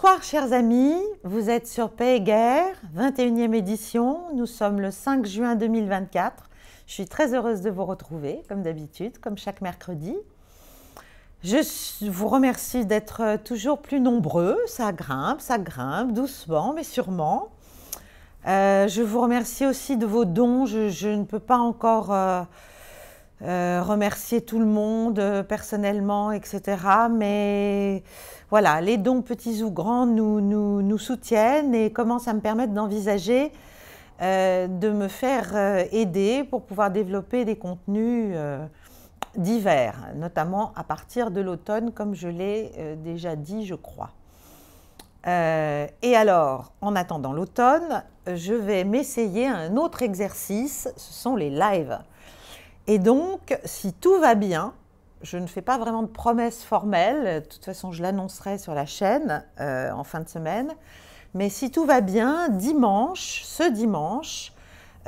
Bonsoir chers amis, vous êtes sur Paix et Guerre, 21e édition, nous sommes le 5 juin 2024. Je suis très heureuse de vous retrouver, comme d'habitude, comme chaque mercredi. Je vous remercie d'être euh, toujours plus nombreux, ça grimpe, ça grimpe, doucement mais sûrement. Euh, je vous remercie aussi de vos dons, je, ne peux pas encore... Euh, remercier tout le monde personnellement, etc. Mais voilà, les dons petits ou grands nous, soutiennent et commencent à me permettre d'envisager euh, de me faire euh, aider pour pouvoir développer des contenus euh, divers, notamment à partir de l'automne, comme je l'ai déjà dit, je crois. et alors, en attendant l'automne, je vais m'essayer à un autre exercice, ce sont les lives. Et donc, si tout va bien, je ne fais pas vraiment de promesses formelles. De toute façon, je l'annoncerai sur la chaîne euh, en fin de semaine. Mais si tout va bien, dimanche, ce dimanche,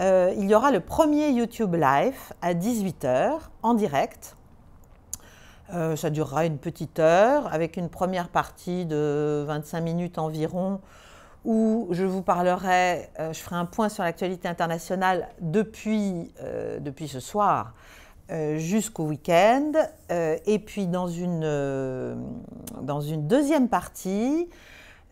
euh, il y aura le premier YouTube Live à 18h en direct. Euh, ça durera une petite heure avec une première partie de 25 minutes environ où je vous parlerai, je ferai un point sur l'actualité internationale depuis ce soir euh, jusqu'au week-end. Euh, et puis dans une, euh, dans une deuxième partie,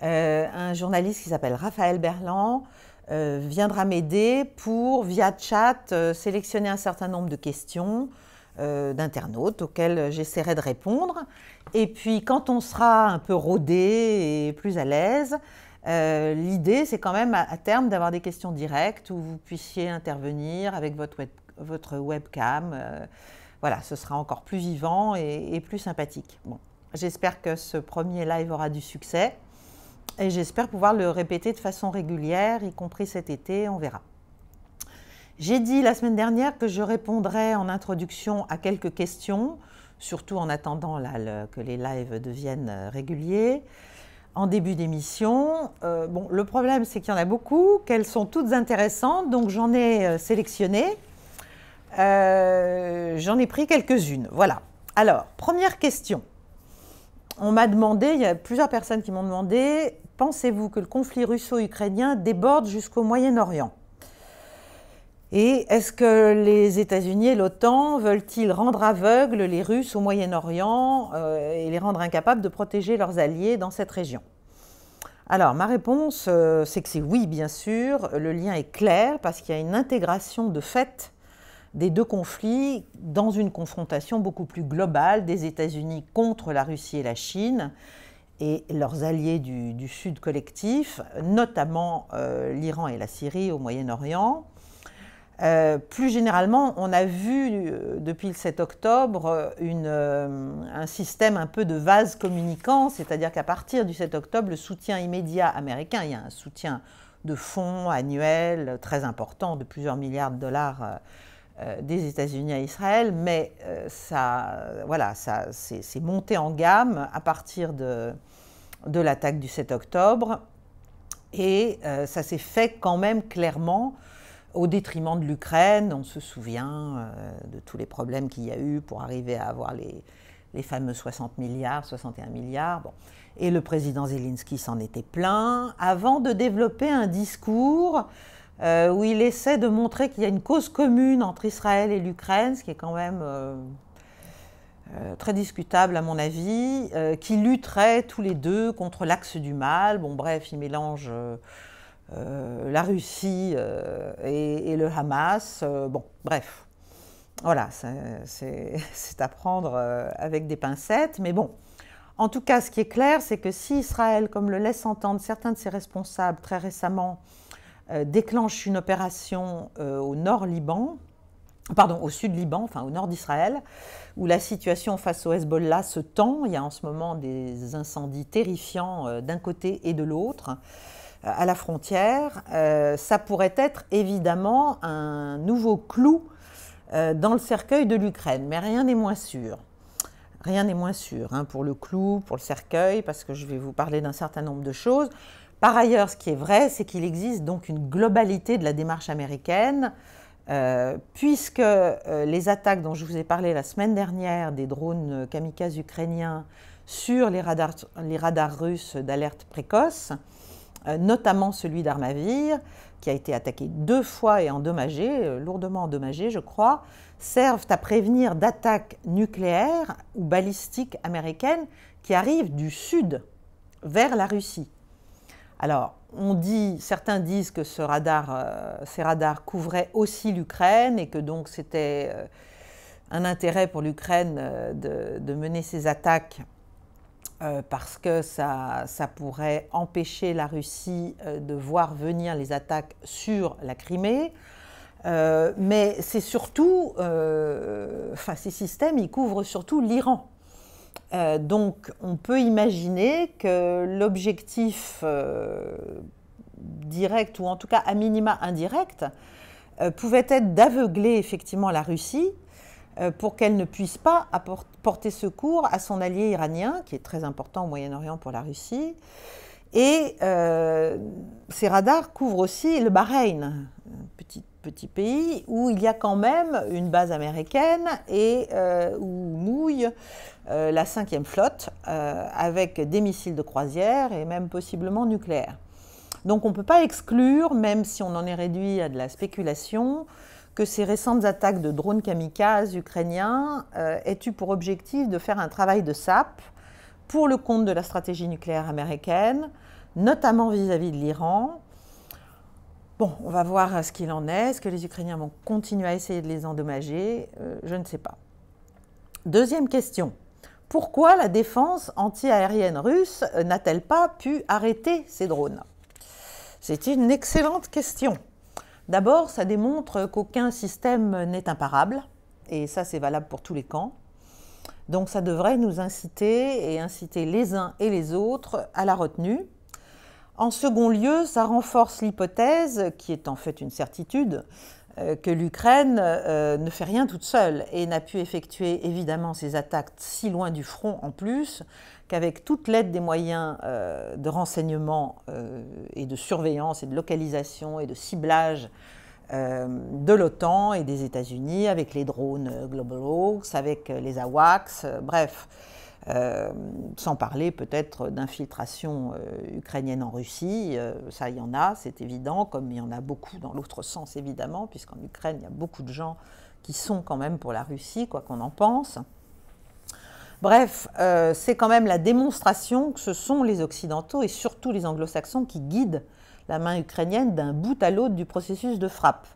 un journaliste qui s'appelle Raphaël Berland viendra m'aider pour, via chat, sélectionner un certain nombre de questions d'internautes auxquelles j'essaierai de répondre. Et puis quand on sera un peu rodé et plus à l'aise, L'idée, c'est quand même à, terme d'avoir des questions directes où vous puissiez intervenir avec votre webcam votre webcam. Euh, voilà, ce sera encore plus vivant et, plus sympathique. j'espère que ce premier live aura du succès et j'espère pouvoir le répéter de façon régulière, y compris cet été, on verra. J'ai dit la semaine dernière que je répondrais en introduction à quelques questions, surtout en attendant que les lives deviennent euh, réguliers. En début d'émission, euh, bon, le problème c'est qu'il y en a beaucoup, qu'elles sont toutes intéressantes, donc j'en ai sélectionné euh, j'en ai pris quelques-unes. Voilà. Alors, première question. On m'a demandé, il y a plusieurs personnes qui m'ont demandé, pensez-vous que le conflit russo-ukrainien déborde jusqu'au Moyen-Orient Et est-ce que les États-Unis et l'OTAN veulent-ils rendre aveugles les Russes au Moyen-Orient euh, et les rendre incapables de protéger leurs alliés dans cette région alors, ma réponse, euh, c'est que c'est oui, bien sûr. Le lien est clair parce qu'il y a une intégration de fait des deux conflits dans une confrontation beaucoup plus globale des États-Unis contre la Russie et la Chine et leurs alliés du, Sud collectif, notamment euh, l'Iran et la Syrie au Moyen-Orient. Euh, plus généralement, on a vu euh, depuis le 7 octobre un système un peu de vase communicant, c'est-à-dire qu'à partir du 7 octobre, le soutien immédiat américain, il y a un soutien de fonds annuel très important de plusieurs milliards de dollars euh, des États-Unis à Israël, mais euh, ça, voilà, ça, c'est monté en gamme à partir de, l'attaque du 7 octobre, et euh, ça s'est fait quand même clairement au détriment de l'Ukraine. On se souvient de tous les problèmes qu'il y a eu pour arriver à avoir les, fameux 60 milliards, 61 milliards. Bon. Et le président Zelensky s'en était plein avant de développer un discours euh, où il essaie de montrer qu'il y a une cause commune entre Israël et l'Ukraine, ce qui est quand même euh, euh, très discutable à mon avis, qui lutteraient tous les deux contre l'axe du mal. Bon, bref, il mélange la Russie et, et, le Hamas. bon, bref. Voilà, c'est à prendre avec des pincettes, mais bon. En tout cas, ce qui est clair, c'est que si Israël, comme le laissent entendre certains de ses responsables très récemment, euh, déclenche une opération euh, au nord Liban, pardon, au sud Liban, enfin au nord d'Israël, où la situation face au Hezbollah se tend. Il y a en ce moment des incendies terrifiants euh, d'un côté et de l'autre à la frontière. ça pourrait être évidemment un nouveau clou dans le cercueil de l'Ukraine, mais rien n'est moins sûr. Rien n'est moins sûr hein, pour le clou, pour le cercueil, parce que je vais vous parler d'un certain nombre de choses. Par ailleurs, ce qui est vrai, c'est qu'il existe donc une globalité de la démarche américaine, euh, puisque euh, les attaques dont je vous ai parlé la semaine dernière des drones euh, kamikazes ukrainiens sur les radars, russes d'alerte précoce, notamment celui d'Armavir, qui a été attaqué deux fois et endommagé, lourdement endommagé je crois, servent à prévenir d'attaques nucléaires ou balistiques américaines qui arrivent du sud vers la Russie. Alors, on dit, certains disent que ce radar, euh, ces radars couvraient aussi l'Ukraine et que donc c'était euh, un intérêt pour l'Ukraine euh, de, mener ces attaques parce que ça, pourrait empêcher la Russie de voir venir les attaques sur la Crimée. mais c'est surtout, enfin ces systèmes, ils couvrent surtout l'Iran. Euh, donc on peut imaginer que l'objectif euh, direct, ou en tout cas à minima indirect, euh, pouvait être d'aveugler effectivement la Russie pour qu'elle ne puisse pas porter secours à son allié iranien, qui est très important au Moyen-Orient pour la Russie. Et ces radars couvrent aussi le Bahreïn, petite petit pays où il y a quand même une base américaine et euh, où mouille euh, la cinquième flotte euh, avec des missiles de croisière et même possiblement nucléaires. Donc on ne peut pas exclure, même si on en est réduit à de la spéculation, que ces récentes attaques de drones kamikazes ukrainiens aient eu pour objectif de faire un travail de sape pour le compte de la stratégie nucléaire américaine, notamment vis à -vis de l'Iran, Bon, on va voir euh, ce qu'il en est. Est-ce que les Ukrainiens vont continuer à essayer de les endommager euh, Je ne sais pas. Deuxième question. Pourquoi la défense antiaérienne russe euh, n'a-t-elle pas pu arrêter ces drones C'est une excellente question. D'abord, ça démontre qu'aucun système n'est imparable, et ça c'est valable pour tous les camps. Donc ça devrait nous inciter et inciter les uns et les autres à la retenue. En second lieu, ça renforce l'hypothèse, qui est en fait une certitude, euh, que l'Ukraine euh, ne fait rien toute seule et n'a pu effectuer évidemment ses attaques si loin du front en plus qu'avec toute l'aide des moyens euh, de renseignement et de surveillance et de localisation et de ciblage de l'OTAN et des États-Unis, avec les drones Global Hawks, avec les AWACS, bref. Euh, sans parler peut-être d'infiltration euh, ukrainienne en Russie, euh, ça il y en a, c'est évident, comme il y en a beaucoup dans l'autre sens évidemment, puisqu'en Ukraine il y a beaucoup de gens qui sont quand même pour la Russie, quoi qu'on en pense. Bref, c'est quand même la démonstration que ce sont les Occidentaux et surtout les Anglo-Saxons qui guident la main ukrainienne d'un bout à l'autre du processus de frappe.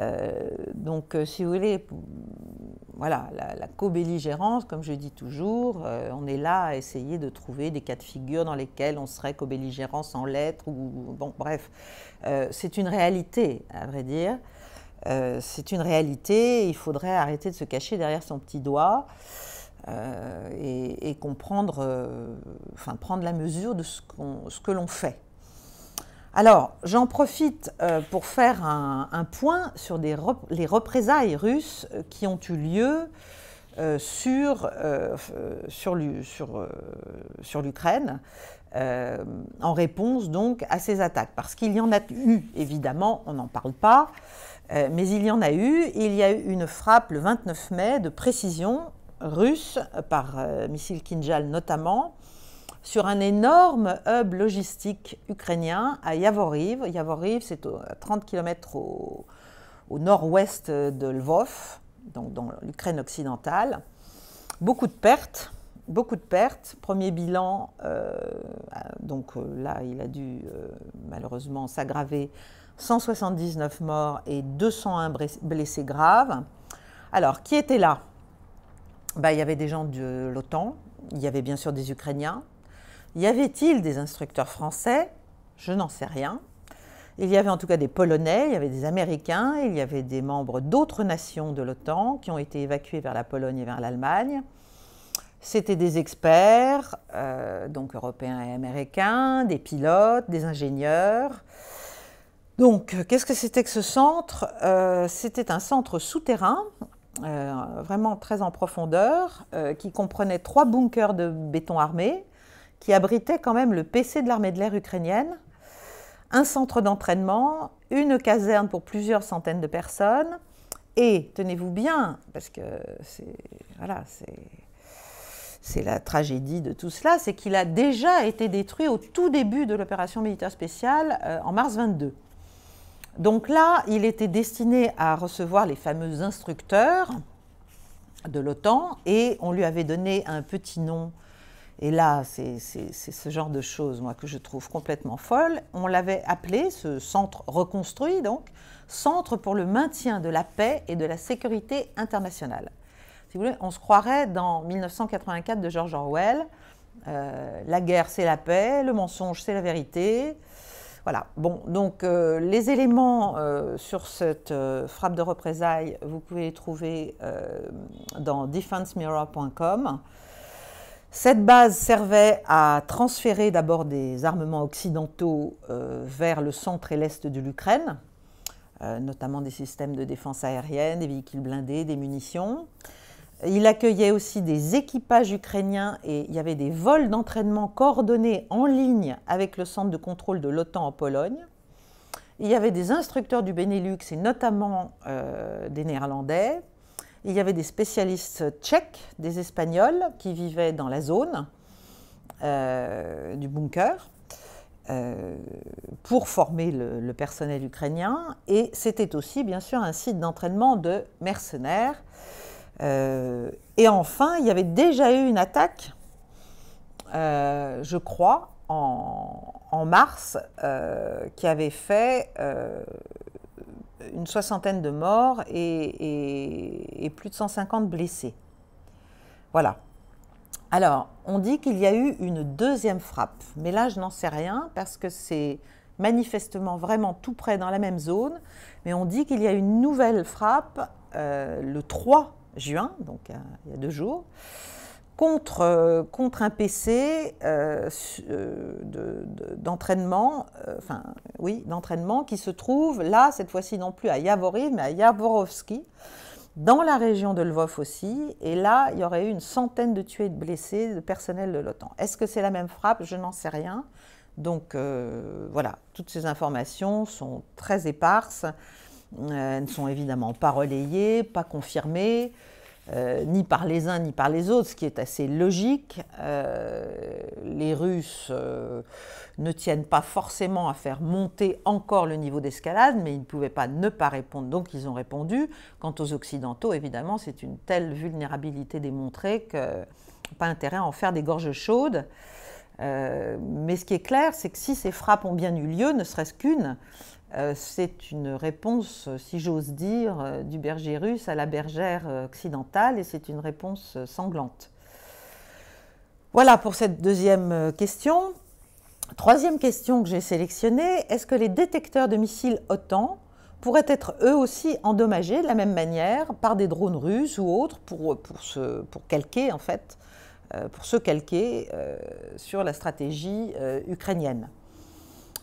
Euh, donc, euh, si vous voulez, voilà, la, co-belligérance, comme je dis toujours, euh, on est là à essayer de trouver des cas de figure dans lesquels on serait co-belligérant sans l'être, ou bon, bref. c'est une réalité, à vrai dire. c'est une réalité, il faudrait arrêter de se cacher derrière son petit doigt. et, comprendre, enfin prendre la mesure de ce, ce que l'on fait. Alors, j'en profite euh, pour faire un, point sur les représailles russes euh, qui ont eu lieu euh, sur, l'Ukraine en réponse donc à ces attaques. Parce qu'il y en a eu, évidemment, on n'en parle pas, mais il y en a eu. Il y a eu une frappe le 29 mai de précision russe, par missile Kinjal notamment, sur un énorme hub logistique ukrainien à Yavoriv. Yavoriv, c'est à 30 km au, nord-ouest de Lvov, donc dans l'Ukraine occidentale. Beaucoup de pertes, beaucoup de pertes. Premier bilan, euh, donc euh, là, il a dû euh, malheureusement s'aggraver. 179 morts et 201 blessés graves. Alors, qui était là bah, Il y avait des gens de l'OTAN, il y avait bien sûr des Ukrainiens, y avait-il des instructeurs français Je n'en sais rien. Il y avait en tout cas des Polonais, il y avait des Américains, il y avait des membres d'autres nations de l'OTAN qui ont été évacués vers la Pologne et vers l'Allemagne. C'était des experts, euh, donc européens et américains, des pilotes, des ingénieurs. Donc, euh, qu'est-ce que c'était que ce centre euh, C'était un centre souterrain, vraiment très en profondeur, qui comprenait trois bunkers de béton armé, qui abritait quand même le PC de l'armée de l'air ukrainienne, un centre d'entraînement, une caserne pour plusieurs centaines de personnes, et tenez-vous bien, parce que c'est voilà, c'est la tragédie de tout cela, c'est qu'il a déjà été détruit au tout début de l'opération militaire spéciale euh, en mars 22. Donc là, il était destiné à recevoir les fameux instructeurs de l'OTAN et on lui avait donné un petit nom et là, c'est ce genre de choses, moi, que je trouve complètement folle. On l'avait appelé, ce centre reconstruit, donc, Centre pour le maintien de la paix et de la sécurité internationale. Si vous voulez, on se croirait dans 1984 de George Orwell. Euh, la guerre, c'est la paix, le mensonge, c'est la vérité. Voilà. Bon, donc euh, les éléments euh, sur cette frappe de représailles, vous pouvez les trouver dans defensemirror.com. Cette base servait à transférer d'abord des armements occidentaux euh, vers le centre et l'est de l'Ukraine, euh, notamment des systèmes de défense aérienne, des véhicules blindés, des munitions. Il accueillait aussi des équipages ukrainiens et il y avait des vols d'entraînement coordonnés en ligne avec le centre de contrôle de l'OTAN en Pologne. Il y avait des instructeurs du Benelux et notamment euh, des Néerlandais. Il y avait des spécialistes tchèques, des Espagnols qui vivaient dans la zone euh, du bunker euh, pour former le, personnel ukrainien. Et c'était aussi, bien sûr, un site d'entraînement de mercenaires. Euh, et enfin, il y avait déjà eu une attaque, je crois, en mars, qui avait fait une soixantaine de morts et, plus de 150 blessés. Voilà. Alors, on dit qu'il y a eu une deuxième frappe, mais là, je n'en sais rien parce que c'est manifestement vraiment tout près dans la même zone, mais on dit qu'il y a une nouvelle frappe euh, le 3 juin, donc euh, il y a deux jours, euh, contre, un PC euh, euh, d'entraînement, enfin oui, d'entraînement qui se trouve là, cette fois-ci non plus à Yavoriv, mais à Yavorovski, dans la région de Lvov aussi, et là, il y aurait eu une centaine de tués et de blessés de personnel de l'OTAN. Est-ce que c'est la même frappe Je n'en sais rien. Donc voilà, toutes ces informations sont très éparses, elles ne sont évidemment pas relayées, pas confirmées. Euh, ni par les uns ni par les autres, ce qui est assez logique. Euh, les Russes euh, ne tiennent pas forcément à faire monter encore le niveau d'escalade, mais ils ne pouvaient pas ne pas répondre, donc ils ont répondu. Quant aux Occidentaux, évidemment, c'est une telle vulnérabilité démontrée que pas intérêt à en faire des gorges chaudes. mais ce qui est clair, c'est que si ces frappes ont bien eu lieu, ne serait-ce qu'une, euh, c'est une réponse, euh, si j'ose dire, euh, du berger russe à la bergère occidentale, et c'est une réponse sanglante. Voilà pour cette deuxième question. Troisième question que j'ai sélectionnée, est-ce que les détecteurs de missiles OTAN pourraient être eux aussi endommagés de la même manière par des drones russes ou autres pour, se, calquer en fait, pour se calquer sur la stratégie ukrainienne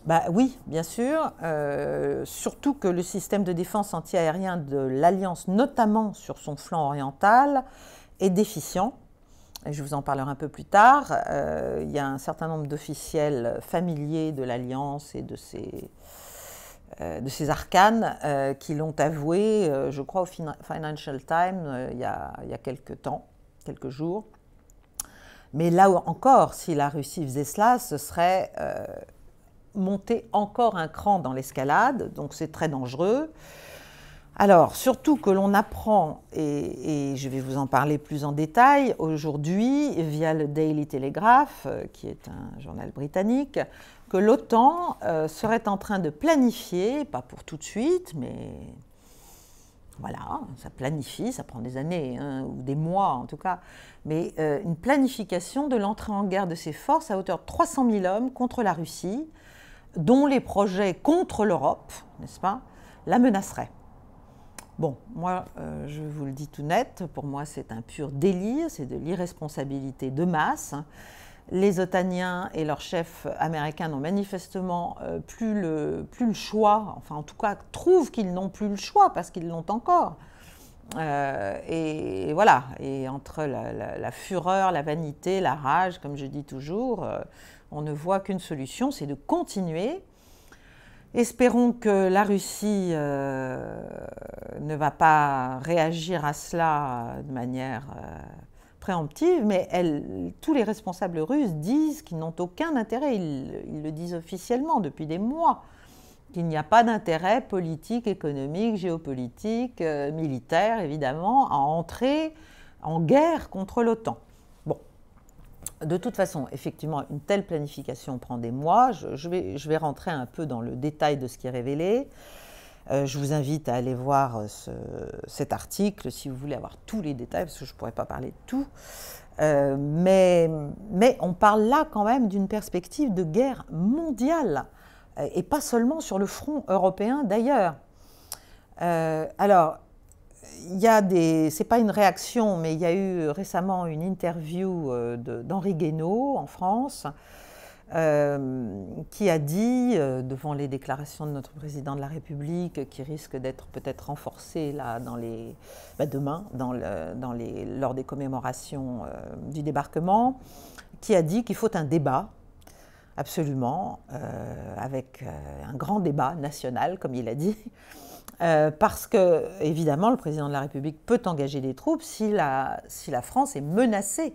bah oui, bien sûr, euh, surtout que le système de défense antiaérien de l'Alliance, notamment sur son flanc oriental, est déficient. je vous en parlerai un peu plus tard. Euh, il y a un certain nombre d'officiels familiers de l'Alliance et de ses, euh, de ces arcanes qui l'ont avoué, je crois, au Financial Times il y, a, il, y a, quelques temps, quelques jours. Mais là encore, si la Russie faisait cela, ce serait monter encore un cran dans l'escalade, donc c'est très dangereux. Alors, surtout que l'on apprend, et, je vais vous en parler plus en détail aujourd'hui, via le Daily Telegraph, euh, qui est un journal britannique, que l'OTAN euh, serait en train de planifier, pas pour tout de suite, mais voilà, ça planifie, ça prend des années, hein, ou des mois en tout cas, mais euh, une planification de l'entrée en guerre de ses forces à hauteur de 300 000 hommes contre la Russie, dont les projets contre l'Europe, n'est-ce pas, la menaceraient. Bon, moi, euh, je vous le dis tout net, pour moi, c'est un pur délire, c'est de l'irresponsabilité de masse. Les Otaniens et leurs chefs américains n'ont manifestement euh, plus, le, plus le choix, enfin, en tout cas, trouvent qu'ils n'ont plus le choix parce qu'ils l'ont encore. Euh, et, voilà, et entre la, fureur, la vanité, la rage, comme je dis toujours, on ne voit qu'une solution, c'est de continuer. Espérons que la Russie euh, ne va pas réagir à cela de manière euh, préemptive, mais tous les responsables russes disent qu'ils n'ont aucun intérêt, ils, le disent officiellement depuis des mois, qu'il n'y a pas d'intérêt politique, économique, géopolitique, euh, militaire, évidemment, à entrer en guerre contre l'OTAN de toute façon, effectivement, une telle planification prend des mois. Je, vais, je vais, rentrer un peu dans le détail de ce qui est révélé. Euh, je vous invite à aller voir euh, cet article si vous voulez avoir tous les détails, parce que je ne pourrais pas parler de tout. Euh, mais, mais, on parle là quand même d'une perspective de guerre mondiale, et pas seulement sur le front européen d'ailleurs. alors, y a des, c'est pas une réaction, mais il y a eu récemment une interview euh, d'Henri Guénaud en France euh, qui a dit, euh, devant les déclarations de notre président de la République, qui risque d'être peut-être renforcée là, dans les, bah, demain, dans lors des commémorations du débarquement, qui a dit qu'il faut un débat, absolument, avec un grand débat national, comme il a dit, euh, parce que, évidemment, le président de la République peut engager des troupes si la, si la France est menacée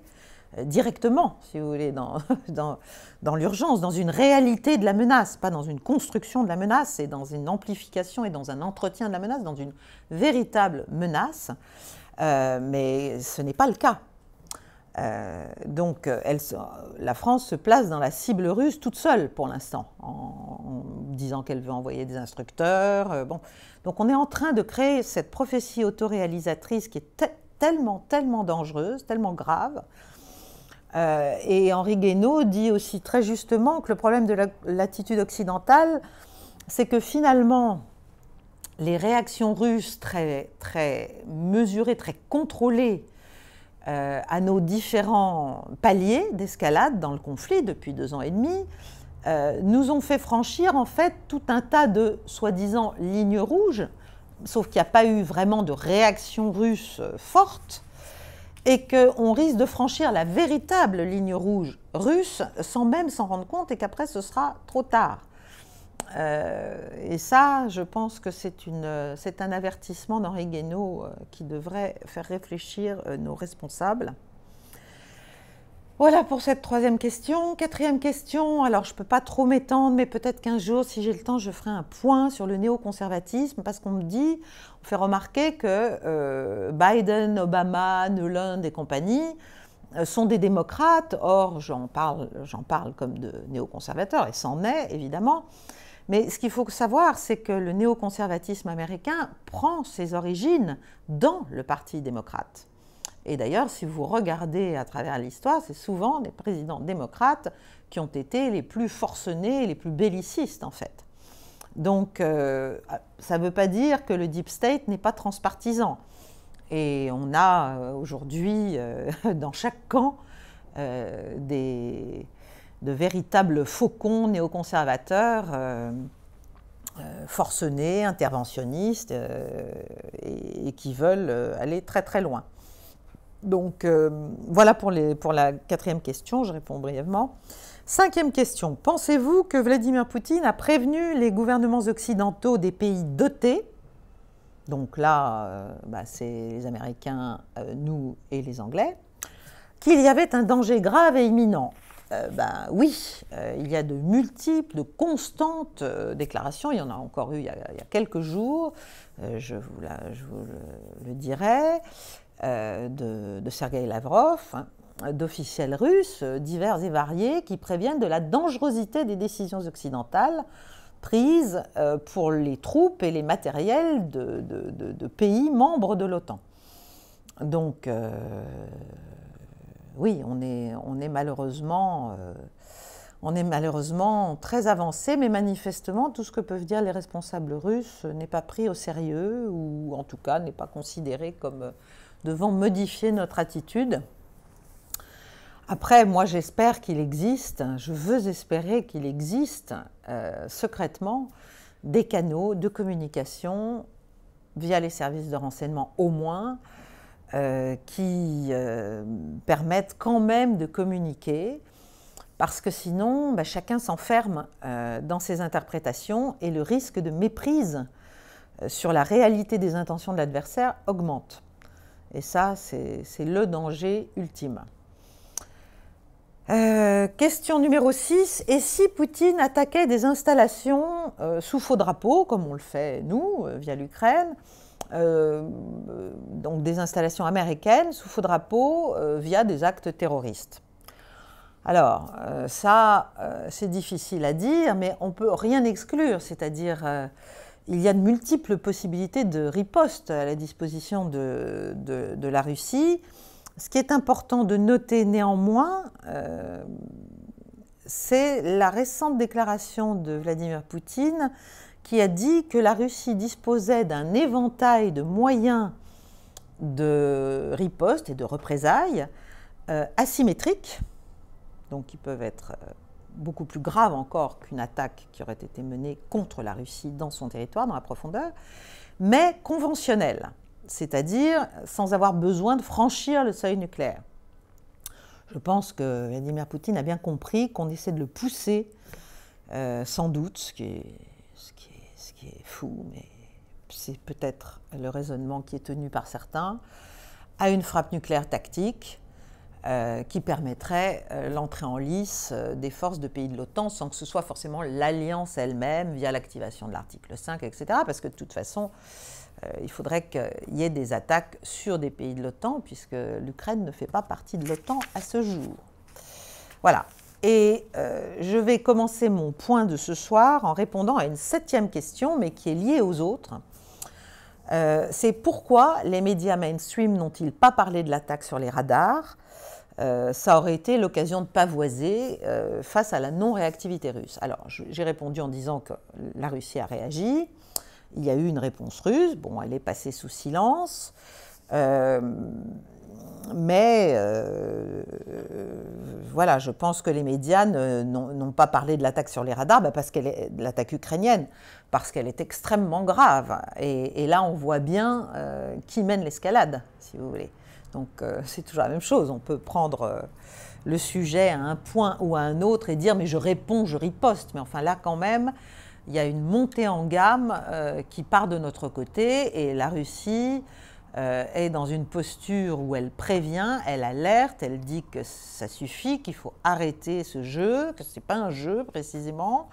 euh, directement, si vous voulez, dans, dans, l'urgence, dans une réalité de la menace, pas dans une construction de la menace, c'est dans une amplification et dans un entretien de la menace, dans une véritable menace. Euh, mais ce n'est pas le cas. donc elle, la France se place dans la cible russe toute seule pour l'instant, en, en, disant qu'elle veut envoyer des instructeurs. bon, donc on est en train de créer cette prophétie autoréalisatrice qui est tellement, tellement dangereuse, tellement grave. Euh, et Henri Guénaud dit aussi très justement que le problème de l'attitude occidentale, c'est que finalement, les réactions russes très, très mesurées, très contrôlées euh, à nos différents paliers d'escalade dans le conflit depuis deux ans et demi, euh, nous ont fait franchir en fait tout un tas de soi-disant lignes rouges, sauf qu'il n'y a pas eu vraiment de réaction russe euh, forte, et qu'on risque de franchir la véritable ligne rouge russe sans même s'en rendre compte et qu'après ce sera trop tard. Euh, et ça, je pense que c'est un avertissement d'Henri Guénaud qui devrait faire réfléchir nos responsables. Voilà pour cette troisième question. Quatrième question, alors je ne peux pas trop m'étendre, mais peut-être qu'un jour, si j'ai le temps, je ferai un point sur le néoconservatisme, parce qu'on me dit, on fait remarquer que euh, Biden, Obama, Nuland et compagnie euh, sont des démocrates. Or, j'en parle, j'en parle comme de néoconservateurs, et c'en est, évidemment. Mais ce qu'il faut savoir, c'est que le néoconservatisme américain prend ses origines dans le Parti démocrate. Et d'ailleurs, si vous regardez à travers l'histoire, c'est souvent des présidents démocrates qui ont été les plus forcenés, les plus bellicistes en fait. Donc, euh, ça ne veut pas dire que le deep state n'est pas transpartisan. Et on a euh, aujourd'hui euh, dans chaque camp des, de véritables faucons néoconservateurs forcenés, interventionnistes, et, qui veulent aller très très loin. Donc euh, voilà pour, la quatrième question, je réponds brièvement. Cinquième question, pensez-vous que Vladimir Poutine a prévenu les gouvernements occidentaux des pays dotés Donc là, euh, bah, c'est les Américains, euh, nous et les Anglais, qu'il y avait un danger grave et imminent. ben oui, il y a de multiples, de constantes déclarations. Il y en a encore eu il y a, quelques jours, je vous, la, le dirai. Euh, de, de Lavrov, hein, d'officiels russes euh, divers et variés qui préviennent de la dangerosité des décisions occidentales prises euh, pour les troupes et les matériels de, pays membres de l'OTAN. Donc, oui, on est, malheureusement... on est malheureusement très avancé, mais manifestement, tout ce que peuvent dire les responsables russes n'est pas pris au sérieux, ou en tout cas n'est pas considéré comme, devons modifier notre attitude. Après, moi j'espère qu'il existe, je veux espérer qu'il existe euh, secrètement des canaux de communication via les services de renseignement au moins, euh, qui euh, permettent quand même de communiquer, parce que sinon bah, chacun s'enferme dans ses interprétations et le risque de méprise sur la réalité des intentions de l'adversaire augmente. Et ça, c'est le danger ultime. Euh, question numéro 6. Et si Poutine attaquait des installations euh, sous faux drapeau, comme on le fait nous, euh, via l'Ukraine, donc des installations américaines sous faux drapeau, via des actes terroristes Alors, ça, c'est difficile à dire, mais on ne peut rien exclure, c'est-à-dire il y a de multiples possibilités de riposte à la disposition de, la Russie. Ce qui est important de noter néanmoins, euh, c'est la récente déclaration de Vladimir Poutine qui a dit que la Russie disposait d'un éventail de moyens de riposte et de représailles euh, asymétriques, donc qui peuvent être euh, beaucoup plus grave encore qu'une attaque qui aurait été menée contre la Russie dans son territoire, dans la profondeur, mais conventionnelle, c'est-à-dire sans avoir besoin de franchir le seuil nucléaire. Je pense que Vladimir Poutine a bien compris qu'on essaie de le pousser, euh, sans doute, ce qui est fou, mais c'est peut-être le raisonnement qui est tenu par certains, à une frappe nucléaire tactique euh, qui permettrait euh, l'entrée en lice euh, des forces de pays de l'OTAN sans que ce soit forcément l'alliance elle-même via l'activation de l'article 5, etc. Parce que de toute façon, il faudrait qu'il y ait des attaques sur des pays de l'OTAN, puisque l'Ukraine ne fait pas partie de l'OTAN à ce jour. Voilà. Et je vais commencer mon point de ce soir en répondant à une septième question, mais qui est liée aux autres. C'est pourquoi les médias mainstream n'ont-ils pas parlé de l'attaque sur les radars euh, ça aurait été l'occasion de pavoiser euh, face à la non-réactivité russe. Alors, j'ai répondu en disant que la Russie a réagi, il y a eu une réponse russe, bon, elle est passée sous silence, euh, mais voilà, je pense que les médias n'ont pas parlé de l'attaque sur les radars, bah, parce qu'elle est l'attaque ukrainienne, parce qu'elle est extrêmement grave. et, là, on voit bien qui mène l'escalade, si vous voulez. Donc euh, c'est toujours la même chose. On peut prendre euh, le sujet à un point ou à un autre et dire mais je réponds, je riposte. Mais enfin là quand même, il y a une montée en gamme euh, qui part de notre côté et la Russie est dans une posture où elle prévient, elle alerte, elle dit que ça suffit, qu'il faut arrêter ce jeu, que ce n'est pas un jeu précisément.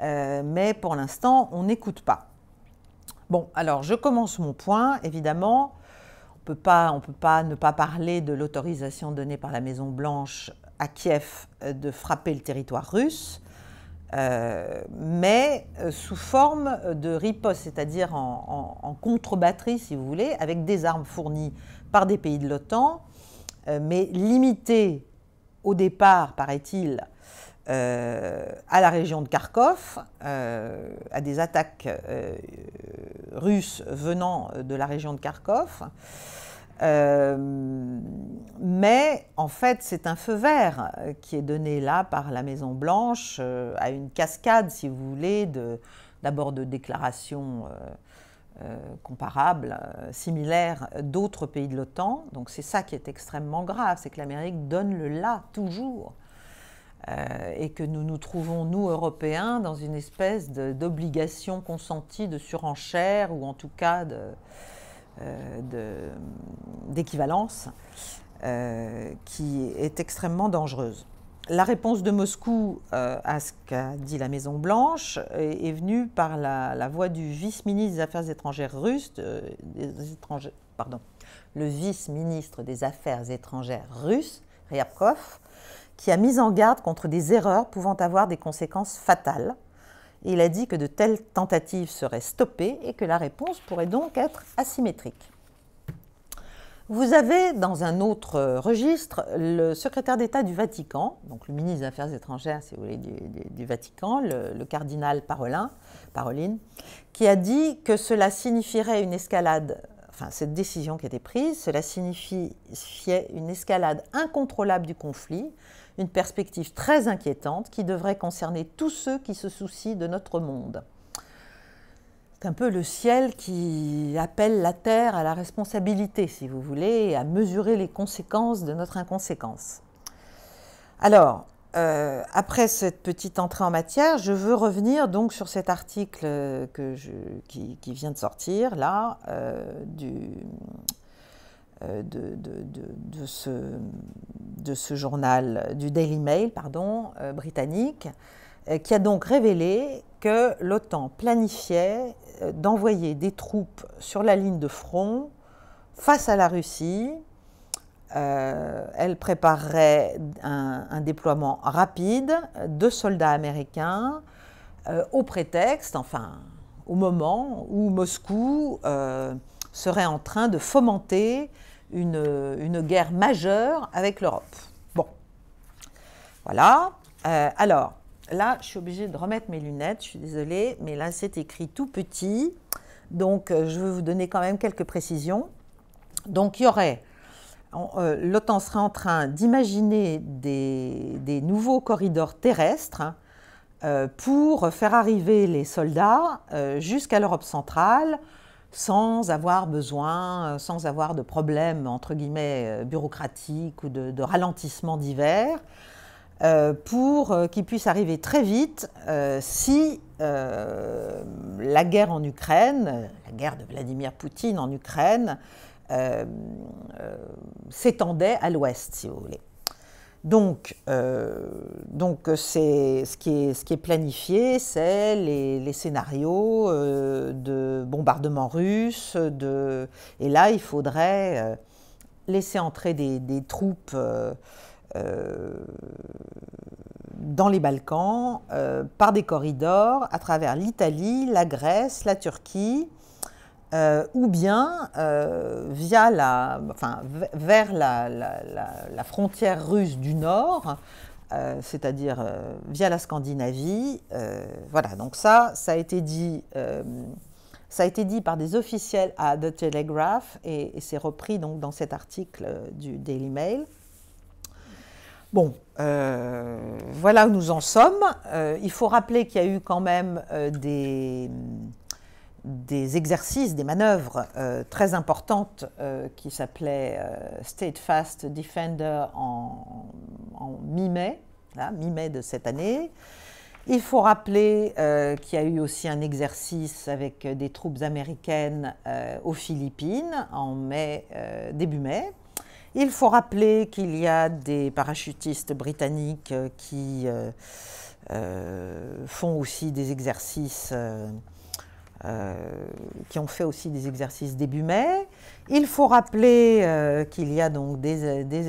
mais pour l'instant, on n'écoute pas. Bon, alors je commence mon point, évidemment peut pas, on peut pas ne pas parler de l'autorisation donnée par la Maison Blanche à Kiev euh, de frapper le territoire russe, euh, mais euh, sous forme de riposte, c'est-à-dire en, contre-batterie, si vous voulez, avec des armes fournies par des pays de l'OTAN, mais limitées au départ, paraît-il, euh, à la région de Kharkov, euh, à des attaques euh, russes venant de la région de Kharkov. mais en fait, c'est un feu vert qui est donné là par la Maison Blanche à une cascade, si vous voulez, d'abord de, déclarations comparables, similaires d'autres pays de l'OTAN. Donc c'est ça qui est extrêmement grave, c'est que l'Amérique donne le là toujours euh, et que nous nous trouvons, nous, Européens, dans une espèce d'obligation consentie de surenchère ou en tout cas euh, d'équivalence euh, qui est extrêmement dangereuse. La réponse de Moscou à ce qu'a dit la Maison-Blanche est, venue par la, voix du vice-ministre des Affaires étrangères russe, des pardon, le vice-ministre des Affaires étrangères russe, Ryabkov, qui a mis en garde contre des erreurs pouvant avoir des conséquences fatales. Il a dit que de telles tentatives seraient stoppées et que la réponse pourrait donc être asymétrique. Vous avez dans un autre registre le secrétaire d'État du Vatican, donc le ministre des Affaires étrangères, si vous voulez, du, Vatican, le, cardinal Parolin, qui a dit que cela signifierait une escalade, enfin cette décision qui a été prise, cela signifiait une escalade incontrôlable du conflit une perspective très inquiétante qui devrait concerner tous ceux qui se soucient de notre monde. C'est un peu le ciel qui appelle la Terre à la responsabilité, si vous voulez, à mesurer les conséquences de notre inconséquence. Alors, euh, après cette petite entrée en matière, je veux revenir donc sur cet article que qui, vient de sortir là euh, du, euh, de, de, ce, journal, du Daily Mail, pardon, euh, britannique, euh, qui a donc révélé que l'OTAN planifiait d'envoyer des troupes sur la ligne de front face à la Russie. elle préparerait un, déploiement rapide de soldats américains au prétexte, enfin, au moment où Moscou serait en train de fomenter une, guerre majeure avec l'Europe. Bon, voilà. Euh, alors, là, je suis obligée de remettre mes lunettes, je suis désolée, mais là, c'est écrit tout petit. Donc, euh, je veux vous donner quand même quelques précisions. Donc, il y aurait, euh, l'OTAN serait en train d'imaginer des, nouveaux corridors terrestres hein, pour faire arriver les soldats jusqu'à l'Europe centrale sans avoir besoin, euh, sans avoir de problèmes, entre guillemets, euh, bureaucratiques ou de, ralentissements divers, euh, pour qu'ils puissent arriver très vite si la guerre en Ukraine, la guerre de Vladimir Poutine en Ukraine, s'étendait à l'ouest, si vous voulez. Donc, euh, donc c'est, ce, qui est, planifié, c'est les, scénarios euh, de bombardement russe. et là, il faudrait euh, laisser entrer des troupes dans les Balkans par des corridors à travers l'Italie, la Grèce, la Turquie. Euh, ou bien euh, via la, enfin, vers la, la, frontière russe du nord, euh, c'est-à-dire via la Scandinavie. voilà, donc ça, ça a été dit. ça a été dit par des officiels à The Telegraph et, c'est repris donc dans cet article du Daily Mail. Bon, voilà où nous en sommes. il faut rappeler qu'il y a eu quand même des, des exercices, des manœuvres euh, très importantes euh, qui s'appelaient State euh, Steadfast Defender en, mi-mai, mi-mai de cette année. Il faut rappeler qu'il y a eu aussi un exercice avec des troupes américaines aux Philippines en mai, début mai. Il faut rappeler qu'il y a des parachutistes britanniques qui font aussi des exercices euh, qui ont fait aussi des exercices début mai. Il faut rappeler euh, qu'il y a donc des,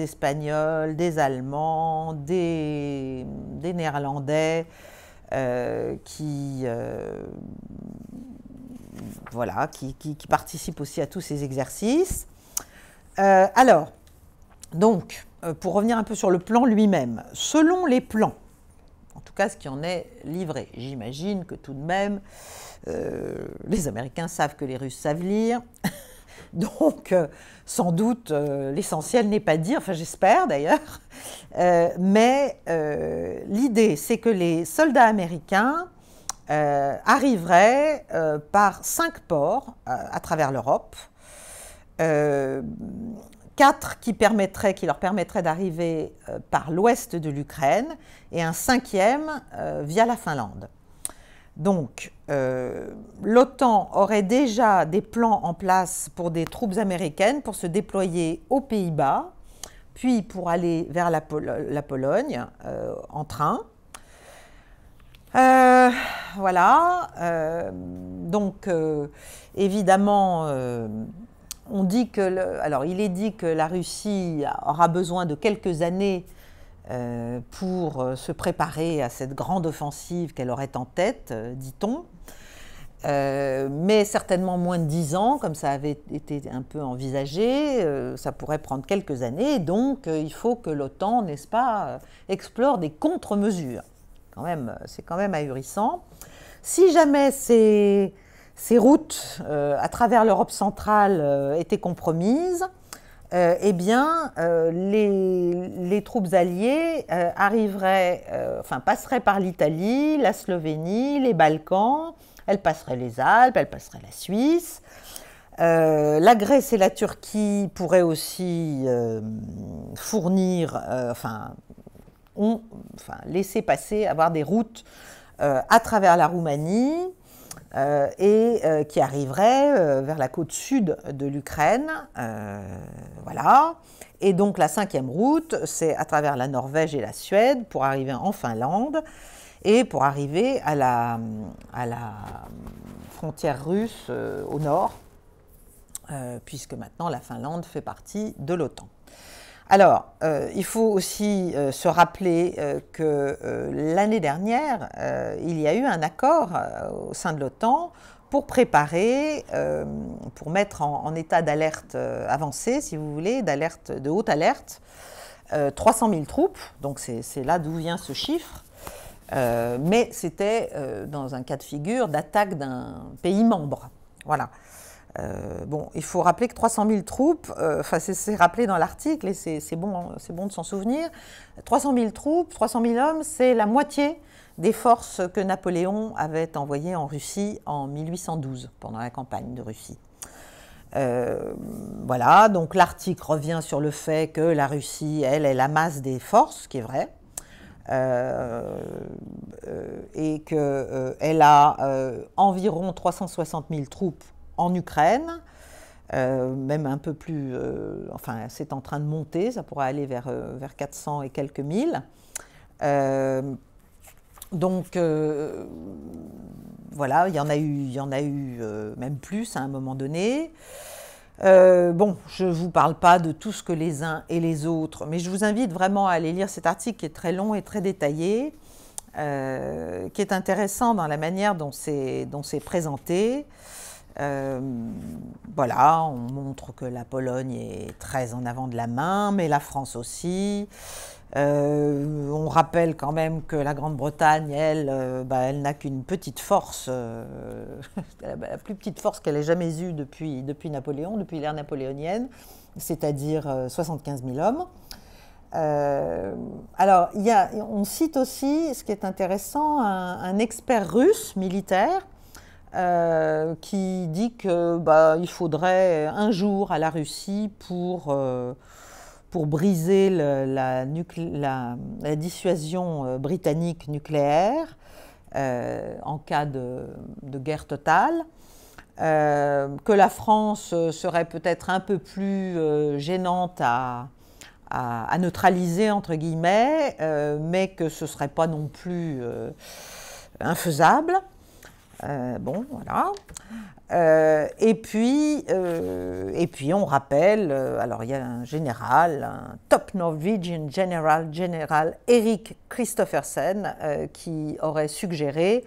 Espagnols, des Allemands, des, Néerlandais euh, qui voilà, qui, participent aussi à tous ces exercices. alors, donc, pour revenir un peu sur le plan lui-même, selon les plans, en tout cas ce qui en est livré, j'imagine que tout de même, euh, les Américains savent que les Russes savent lire. Donc, euh, sans doute, euh, l'essentiel n'est pas dire, enfin j'espère d'ailleurs, mais l'idée c'est que les soldats américains arriveraient par cinq ports à travers l'Europe, quatre qui leur permettraient d'arriver par l'ouest de l'Ukraine et un cinquième via la Finlande. Donc, euh, l'OTAN aurait déjà des plans en place pour des troupes américaines pour se déployer aux Pays-Bas, puis pour aller vers la, Pologne euh, en train. Euh, voilà. donc, évidemment, on dit que. alors, il est dit que la Russie aura besoin de quelques années euh, pour euh, se préparer à cette grande offensive qu'elle aurait en tête, euh, dit-on, mais certainement moins de dix ans, comme ça avait été un peu envisagé, ça pourrait prendre quelques années, donc il faut que l'OTAN, n'est-ce pas, explore des contre-mesures. même, c'est quand même ahurissant. Si jamais ces routes à travers l'Europe centrale étaient compromises, euh, eh bien, euh, les, troupes alliées euh, arriveraient, enfin, passeraient par l'Italie, la Slovénie, les Balkans, elles passeraient les Alpes, elles passeraient la Suisse. la Grèce et la Turquie pourraient aussi fournir, enfin, enfin, laisser passer, avoir des routes à travers la Roumanie. Euh, et euh, qui arriverait euh, vers la côte sud de l'Ukraine. voilà. Et donc la cinquième route, c'est à travers la Norvège et la Suède pour arriver en Finlande et pour arriver à la, à la frontière russe au nord, puisque maintenant la Finlande fait partie de l'OTAN. Alors, euh, il faut aussi euh, se rappeler euh, que l'année dernière, il y a eu un accord au sein de l'OTAN pour préparer, pour mettre en, état d'alerte avancée, si vous voulez, d'alerte, de haute alerte, 300 000 troupes. Donc c'est là d'où vient ce chiffre. mais c'était dans un cas de figure d'attaque d'un pays membre. Voilà. Euh, bon, il faut rappeler que 300 000 troupes, euh, enfin c'est rappelé dans l'article et c'est bon, bon de s'en souvenir, 300 000 troupes, 300 000 hommes, c'est la moitié des forces que Napoléon avait envoyées en Russie en 1812, pendant la campagne de Russie. Euh, voilà, donc l'article revient sur le fait que la Russie, elle, est la masse des forces, ce qui est vrai, et qu'elle a environ 360 000 troupes en Ukraine, euh, même un peu plus, euh, enfin c'est en train de monter, ça pourra aller vers, euh, vers 400 et quelques mille. donc voilà, il y en a eu, il y en a eu même plus à un moment donné. bon, je ne vous parle pas de tout ce que les uns et les autres, mais je vous invite vraiment à aller lire cet article qui est très long et très détaillé, qui est intéressant dans la manière dont c'est présenté. Euh, voilà, on montre que la Pologne est très en avant de la main, mais la France aussi. Euh, on rappelle quand même que la Grande-Bretagne, elle, euh, bah, elle n'a qu'une petite force, la plus petite force qu'elle ait jamais eue depuis, depuis Napoléon, depuis l'ère napoléonienne, c'est-à-dire 75 000 hommes. alors, on cite aussi, ce qui est intéressant, un expert russe militaire euh, qui dit que bah, faudrait un jour à la Russie pour, euh, briser la, dissuasion euh, britannique nucléaire en cas de, guerre totale. que la France serait peut-être un peu plus gênante à, neutraliser, entre guillemets, mais que ce serait pas non plus infaisable. Euh, bon, voilà. Euh, et, puis, euh, et puis, on rappelle, alors il y a un général, un top Norwegian general, général Eric Christoffersen, qui aurait suggéré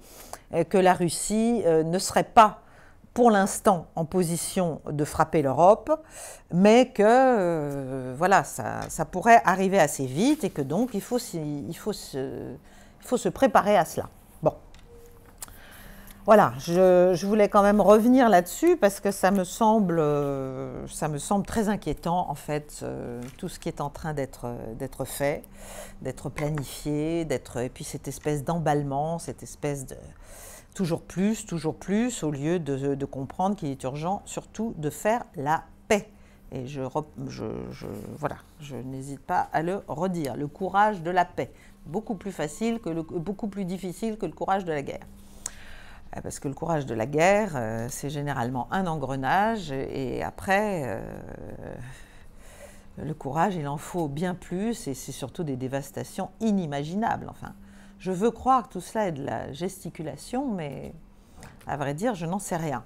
que la Russie ne serait pas pour l'instant en position de frapper l'Europe, mais que voilà, ça, ça, pourrait arriver assez vite et que donc il faut, il faut, se, il faut se préparer à cela. Voilà, je, voulais quand même revenir là-dessus parce que ça me semble, euh, ça me semble très inquiétant en fait euh, tout ce qui est en train d'être euh, fait, d'être planifié, et puis cette espèce d'emballement, cette espèce de toujours plus, toujours plus, au lieu de, comprendre qu'il est urgent surtout de faire la paix. Et je, n'hésite pas à le redire. Le courage de la paix, beaucoup plus facile beaucoup plus difficile que le courage de la guerre. Ah, parce que le courage de la guerre, euh, c'est généralement un engrenage, et après, euh, le courage, il en faut bien plus, et c'est surtout des dévastations inimaginables. Enfin, je veux croire que tout cela est de la gesticulation, mais à vrai dire, je n'en sais rien.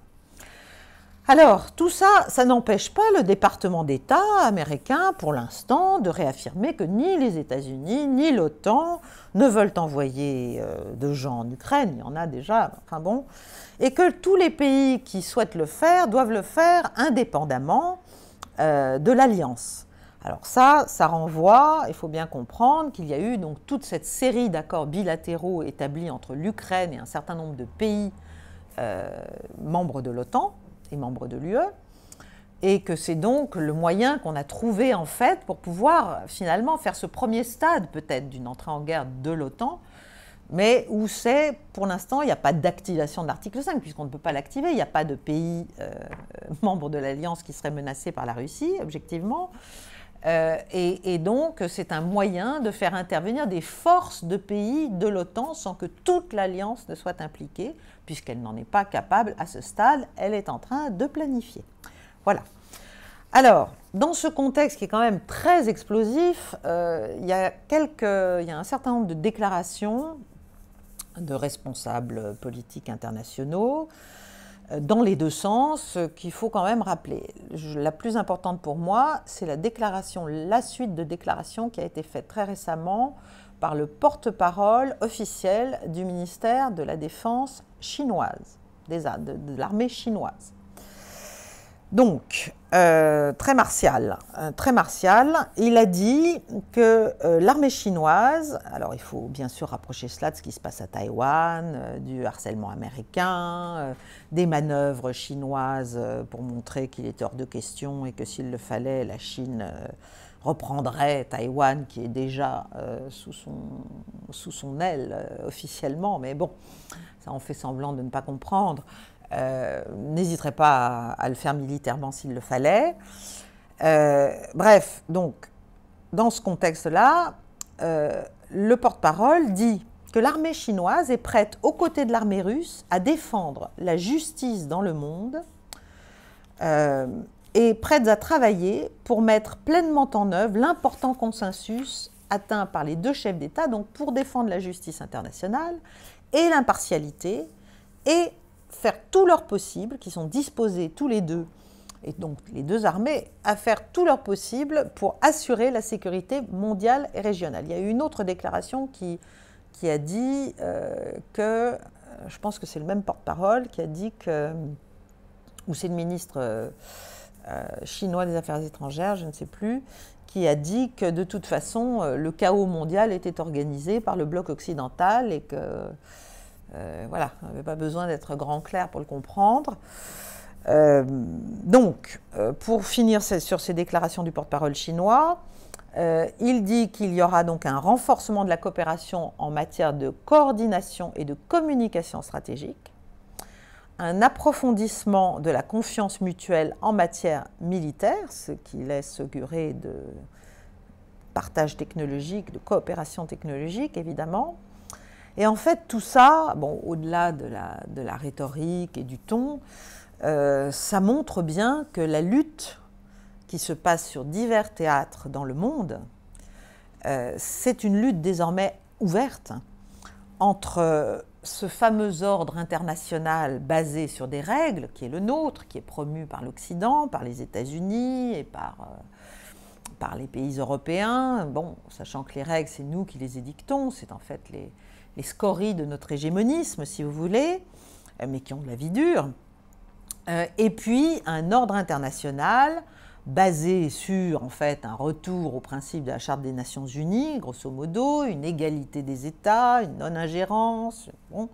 Alors, tout ça, ça n'empêche pas le département d'État américain, pour l'instant, de réaffirmer que ni les États-Unis, ni l'OTAN ne veulent envoyer euh, de gens en Ukraine, il y en a déjà, enfin bon, et que tous les pays qui souhaitent le faire doivent le faire indépendamment euh, de l'Alliance. Alors ça, ça renvoie, il faut bien comprendre qu'il y a eu donc toute cette série d'accords bilatéraux établis entre l'Ukraine et un certain nombre de pays euh, membres de l'OTAN, et membres de l'UE, et que c'est donc le moyen qu'on a trouvé en fait pour pouvoir finalement faire ce premier stade peut-être d'une entrée en guerre de l'OTAN, mais où c'est, pour l'instant, il n'y a pas d'activation de l'article 5, puisqu'on ne peut pas l'activer. Il n'y a pas de pays euh, euh, membres membre de l'Alliance qui serait menacé par la Russie, objectivement. Euh, et, et, donc, c'est un moyen de faire intervenir des forces de pays de l'OTAN sans que toute l'Alliance ne soit impliquée, puisqu'elle n'en est pas capable à ce stade, elle est en train de planifier. Voilà. Alors, dans ce contexte qui est quand même très explosif, euh, il, y a il y a un certain nombre de déclarations de responsables politiques internationaux euh, dans les deux sens euh, qu'il faut quand même rappeler. La plus importante pour moi, c'est la déclaration, la suite de déclarations qui a été faite très récemment par le porte-parole officiel du ministère de la Défense chinoise, de, l'armée chinoise. Donc, euh, très martial, euh, très martial, il a dit que euh, l'armée chinoise, alors il faut bien sûr rapprocher cela de ce qui se passe à Taïwan, du harcèlement américain, des manœuvres chinoises pour montrer qu'il est hors de question et que s'il le fallait, la Chine reprendrait Taïwan, qui est déjà euh, sous, son, sous son aile euh, officiellement, mais bon, ça en fait semblant de ne pas comprendre, euh, n'hésiterait pas à, à, le faire militairement s'il le fallait. bref, donc, dans ce contexte-là, le porte-parole dit que l'armée chinoise est prête, aux côtés de l'armée russe, à défendre la justice dans le monde et prêtes à travailler pour mettre pleinement en œuvre l'important consensus atteint par les deux chefs d'État, donc pour défendre la justice internationale et l'impartialité, et faire tout leur possible, qui sont disposés tous les deux, et donc les deux armées, à faire tout leur possible pour assurer la sécurité mondiale et régionale. Il y a eu une autre déclaration qui, qui a dit euh, que, euh, je pense que c'est le même porte-parole, qui a dit que, ou c'est le ministre... Euh, euh, chinois des Affaires étrangères, je ne sais plus, qui a dit que de toute façon, euh, le chaos mondial était organisé par le bloc occidental et que, euh, voilà, on n'avait pas besoin d'être grand clair pour le comprendre. donc, pour finir sur ces déclarations du porte-parole chinois, il dit qu'il y aura donc un renforcement de la coopération en matière de coordination et de communication stratégique un approfondissement de la confiance mutuelle en matière militaire, ce qui laisse augurer de partage technologique, de coopération technologique, évidemment. Et en fait, tout ça, bon, au-delà de la, de la, rhétorique et du ton, euh, ça montre bien que la lutte qui se passe sur divers théâtres dans le monde, euh, c'est une lutte désormais ouverte entre ce fameux ordre international basé sur des règles, qui est le nôtre, qui est promu par l'Occident, par les États-Unis et par, euh, les pays européens, bon, sachant que les règles, c'est nous qui les édictons, c'est en fait les, scories de notre hégémonisme, si vous voulez, euh, mais qui ont de la vie dure. Euh, et puis un ordre international basé sur en fait un retour au principe de la Charte des Nations Unies, grosso modo, une égalité des États, une non-ingérence. Bon.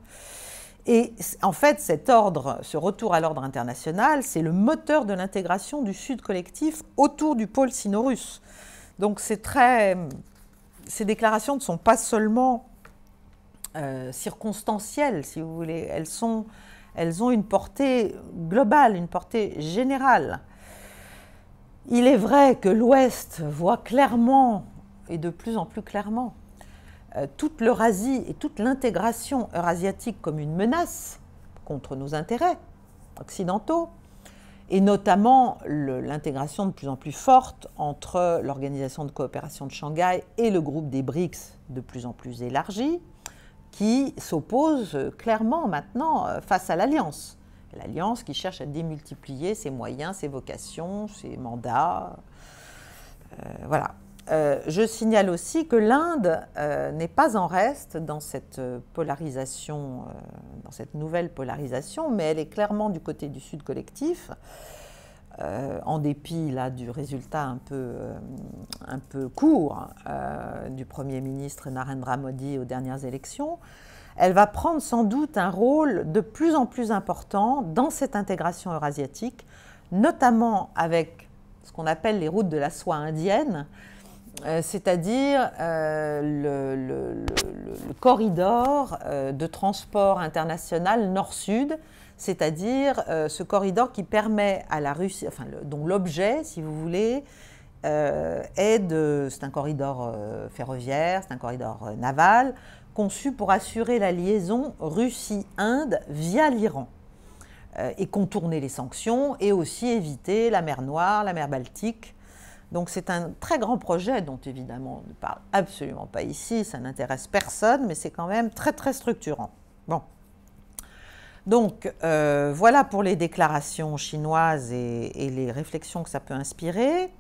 Et en fait, cet ordre, ce retour à l'ordre international, c'est le moteur de l'intégration du Sud collectif autour du pôle sino-russe. Donc ces déclarations ne sont pas seulement euh, circonstancielles, si vous voulez, elles ont une portée globale, une portée générale. Il est vrai que l'Ouest voit clairement, et de plus en plus clairement, euh, toute l'Eurasie et toute l'intégration eurasiatique comme une menace contre nos intérêts occidentaux, et notamment l'intégration de plus en plus forte entre l'Organisation de coopération de Shanghai et le groupe des BRICS de plus en plus élargi, qui s'oppose euh, clairement maintenant euh, face à l'Alliance l'Alliance qui cherche à démultiplier ses moyens, ses vocations, ses mandats. Euh, voilà. Euh, je signale aussi que l'Inde euh, n'est pas en reste dans cette polarisation, dans cette nouvelle polarisation, mais elle est clairement du côté du Sud collectif, en dépit là du résultat un peu, un peu court du Premier ministre Narendra Modi aux dernières élections elle va prendre sans doute un rôle de plus en plus important dans cette intégration eurasiatique, notamment avec ce qu'on appelle les routes de la soie indienne, euh, c'est-à-dire euh, le, corridor euh, de transport international nord-sud, c'est-à-dire ce corridor qui permet à la Russie, enfin, dont l'objet, si vous voulez, est de, c'est un corridor ferroviaire, c'est un corridor naval, conçu pour assurer la liaison Russie-Inde via l'Iran euh, et contourner les sanctions et aussi éviter la mer Noire, la mer Baltique. Donc c'est un très grand projet dont évidemment on ne parle absolument pas ici, ça n'intéresse personne, mais c'est quand même très très structurant. Bon. Donc euh, voilà pour les déclarations chinoises et, les réflexions que ça peut inspirer.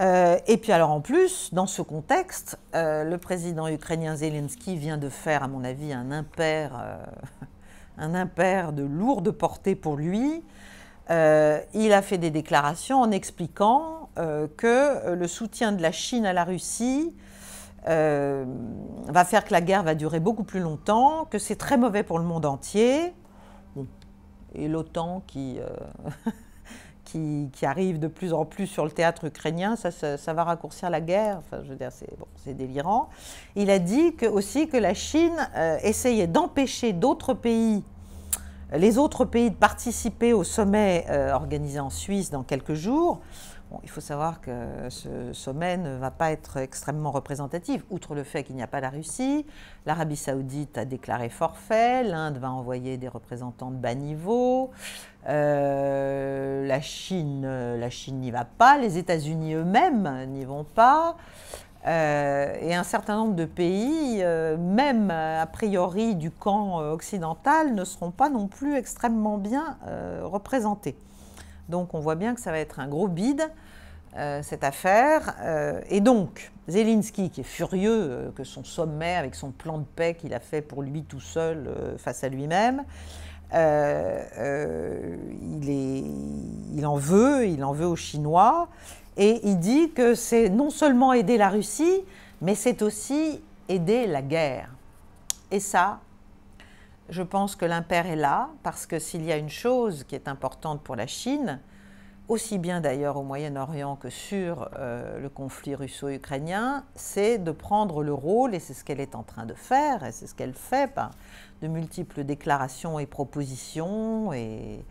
Euh, et puis alors en plus, dans ce contexte, euh, le président ukrainien Zelensky vient de faire, à mon avis, un impair, euh, un impair de lourde portée pour lui. il a fait des déclarations en expliquant que le soutien de la Chine à la Russie va faire que la guerre va durer beaucoup plus longtemps, que c'est très mauvais pour le monde entier. Et l'OTAN qui... qui, arrive de plus en plus sur le théâtre ukrainien, ça, va raccourcir la guerre. Enfin, je veux dire, c'est délirant. Il a dit aussi que la Chine euh, essayait d'empêcher d'autres pays, les autres pays, de participer au sommet euh, organisé en Suisse dans quelques jours il faut savoir que ce sommet ne va pas être extrêmement représentatif, outre le fait qu'il n'y a pas la Russie. L'Arabie saoudite a déclaré forfait, l'Inde va envoyer des représentants de bas niveau, euh, la Chine la Chine n'y va pas, les États-Unis eux-mêmes n'y vont pas. Euh, et un certain nombre de pays, euh, même a priori du camp occidental, ne seront pas non plus extrêmement bien représentés. Donc on voit bien que ça va être un gros bide, euh, cette affaire. Euh, et donc, Zelensky, qui est furieux euh, que son sommet, avec son plan de paix qu'il a fait pour lui tout seul, face à lui-même, il en veut, il en veut aux Chinois. Et il dit que c'est non seulement aider la Russie, mais c'est aussi aider la guerre. Et ça, je pense que l'impair est là, parce que s'il y a une chose qui est importante pour la Chine, aussi bien d'ailleurs au Moyen-Orient que sur euh, le conflit russo-ukrainien, c'est de prendre le rôle, et c'est ce qu'elle est en train de faire, et c'est ce qu'elle fait par ben, de multiples déclarations et propositions, et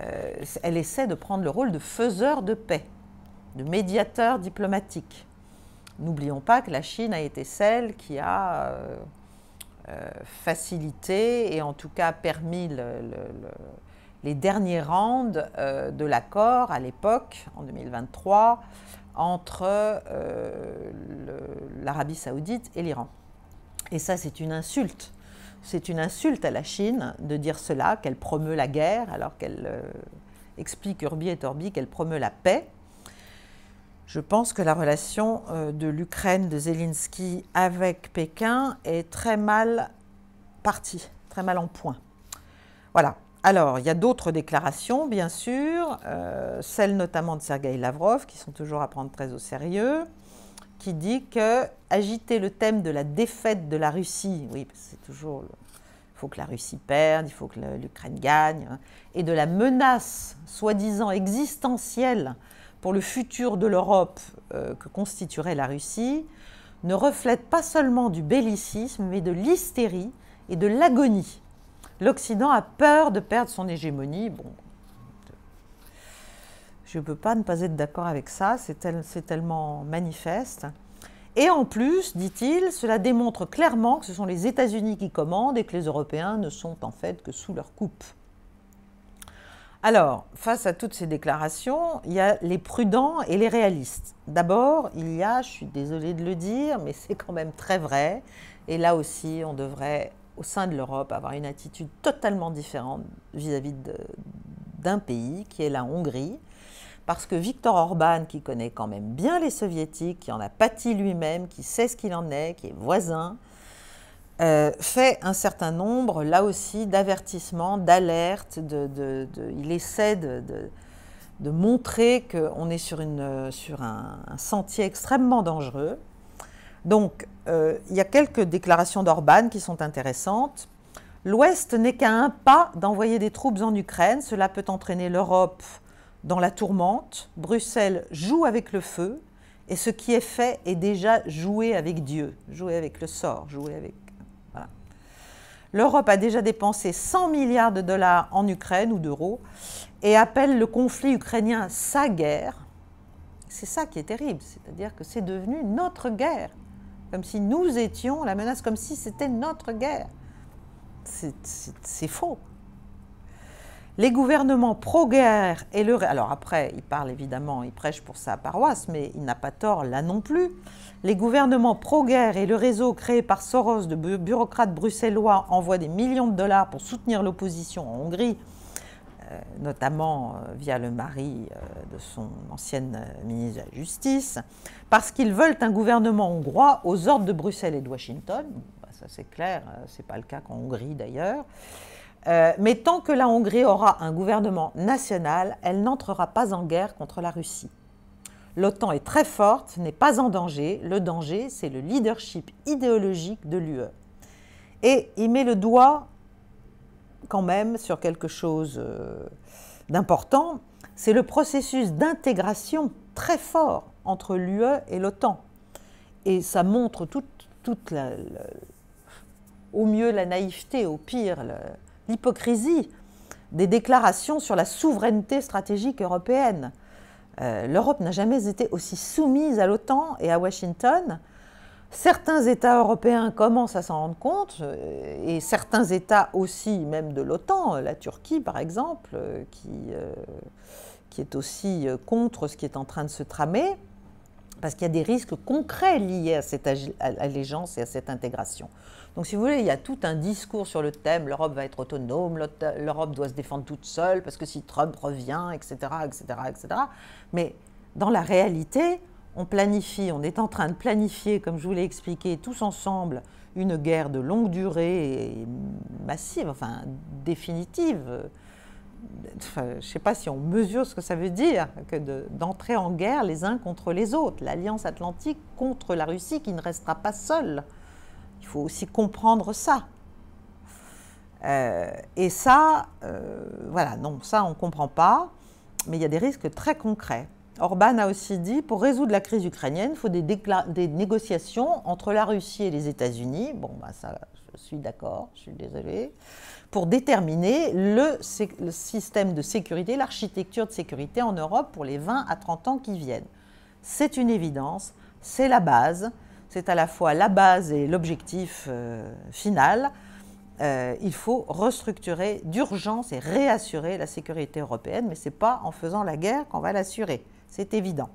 euh, elle essaie de prendre le rôle de faiseur de paix, de médiateur diplomatique. N'oublions pas que la Chine a été celle qui a... Euh, euh, facilité et en tout cas permis les derniers rounds euh, de l'accord à l'époque, en 2023, entre euh, l'Arabie saoudite et l'Iran. Et ça, c'est une insulte. C'est une insulte à la Chine de dire cela, qu'elle promeut la guerre, alors qu'elle explique Urbi et Orbi qu'elle promeut la paix. Je pense que la relation euh, de l'Ukraine, de Zelensky avec Pékin est très mal partie, très mal en point. Voilà. Alors, il y a d'autres déclarations, bien sûr, euh, celles notamment de Sergei Lavrov, qui sont toujours à prendre très au sérieux, qui dit que agiter le thème de la défaite de la Russie, oui, c'est toujours, il faut que la Russie perde, il faut que l'Ukraine gagne, hein, et de la menace soi-disant existentielle pour le futur de l'Europe euh, que constituerait la Russie ne reflète pas seulement du bellicisme, mais de l'hystérie et de l'agonie. L'Occident a peur de perdre son hégémonie. Bon, je ne peux pas ne pas être d'accord avec ça, c'est tellement manifeste. Et en plus, dit-il, cela démontre clairement que ce sont les États-Unis qui commandent et que les Européens ne sont en fait que sous leur coupe. Alors, face à toutes ces déclarations, il y a les prudents et les réalistes. D'abord, il y a, je suis désolée de le dire, mais c'est quand même très vrai, et là aussi, on devrait, au sein de l'Europe, avoir une attitude totalement différente vis-à-vis d'un pays, qui est la Hongrie, parce que Viktor Orban, qui connaît quand même bien les soviétiques, qui en a pâti lui-même, qui sait ce qu'il en est, qui est voisin, euh, fait un certain nombre, là aussi, d'avertissements, d'alertes. il essaie de, montrer qu'on est sur, un, sentier extrêmement dangereux. Donc, euh, il y a quelques déclarations d'Orban qui sont intéressantes. L'Ouest n'est qu'à un pas d'envoyer des troupes en Ukraine. Cela peut entraîner l'Europe dans la tourmente. Bruxelles joue avec le feu. Et ce qui est fait est déjà joué avec Dieu, Jouer avec le sort, joué avec L'Europe a déjà dépensé 100 milliards de dollars en Ukraine ou d'euros et appelle le conflit ukrainien sa guerre. C'est ça qui est terrible, c'est-à-dire que c'est devenu notre guerre, comme si nous étions la menace, comme si c'était notre guerre. C'est faux les gouvernements pro-guerre et le... Alors après, il parle évidemment, il prêche pour sa paroisse, mais il n'a pas tort là non plus. Les gouvernements pro-guerre et le réseau créé par Soros de bureaucrates bruxellois envoient des millions de dollars pour soutenir l'opposition en Hongrie, euh, notamment euh, via le mari euh, de son ancienne ministre de la Justice, parce qu'ils veulent un gouvernement hongrois aux ordres de Bruxelles et de Washington. Bah, ça c'est clair, c'est pas le cas qu'en Hongrie d'ailleurs. Euh, mais tant que la Hongrie aura un gouvernement national, elle n'entrera pas en guerre contre la Russie. L'OTAN est très forte, n'est pas en danger. Le danger, c'est le leadership idéologique de l'UE. Et il met le doigt quand même sur quelque chose euh, d'important, c'est le processus d'intégration très fort entre l'UE et l'OTAN. Et ça montre toute, la, au mieux la naïveté, au pire l'hypocrisie des déclarations sur la souveraineté stratégique européenne. Euh, L'Europe n'a jamais été aussi soumise à l'OTAN et à Washington. Certains États européens commencent à s'en rendre compte, euh, et certains États aussi, même de l'OTAN, euh, la Turquie par exemple, qui, qui est aussi contre ce qui est en train de se tramer, parce qu'il y a des risques concrets liés à cette allégeance et à cette intégration. Donc si vous voulez, il y a tout un discours sur le thème, l'Europe va être autonome, l'Europe doit se défendre toute seule, parce que si Trump revient, etc., etc., etc. Mais dans la réalité, on planifie, on est en train de planifier, comme je vous l'ai expliqué, tous ensemble, une guerre de longue durée massive, enfin définitive. je ne sais pas si on mesure ce que ça veut dire que d'entrer en guerre les uns contre les autres, l'alliance atlantique contre la Russie qui ne restera pas seule. Il faut aussi comprendre ça. Euh, et ça, euh, voilà, non, ça on ne comprend pas, mais il y a des risques très concrets. Orban a aussi dit, pour résoudre la crise ukrainienne, il faut des, négociations entre la Russie et les États-Unis. Bon, bah, ça, je suis d'accord, je suis désolée. Pour déterminer le, le système de sécurité, l'architecture de sécurité en Europe pour les 20 à 30 ans qui viennent. C'est une évidence, c'est la base, c'est à la fois la base et l'objectif euh, final. Euh, il faut restructurer d'urgence et réassurer la sécurité européenne, mais ce n'est pas en faisant la guerre qu'on va l'assurer, c'est évident.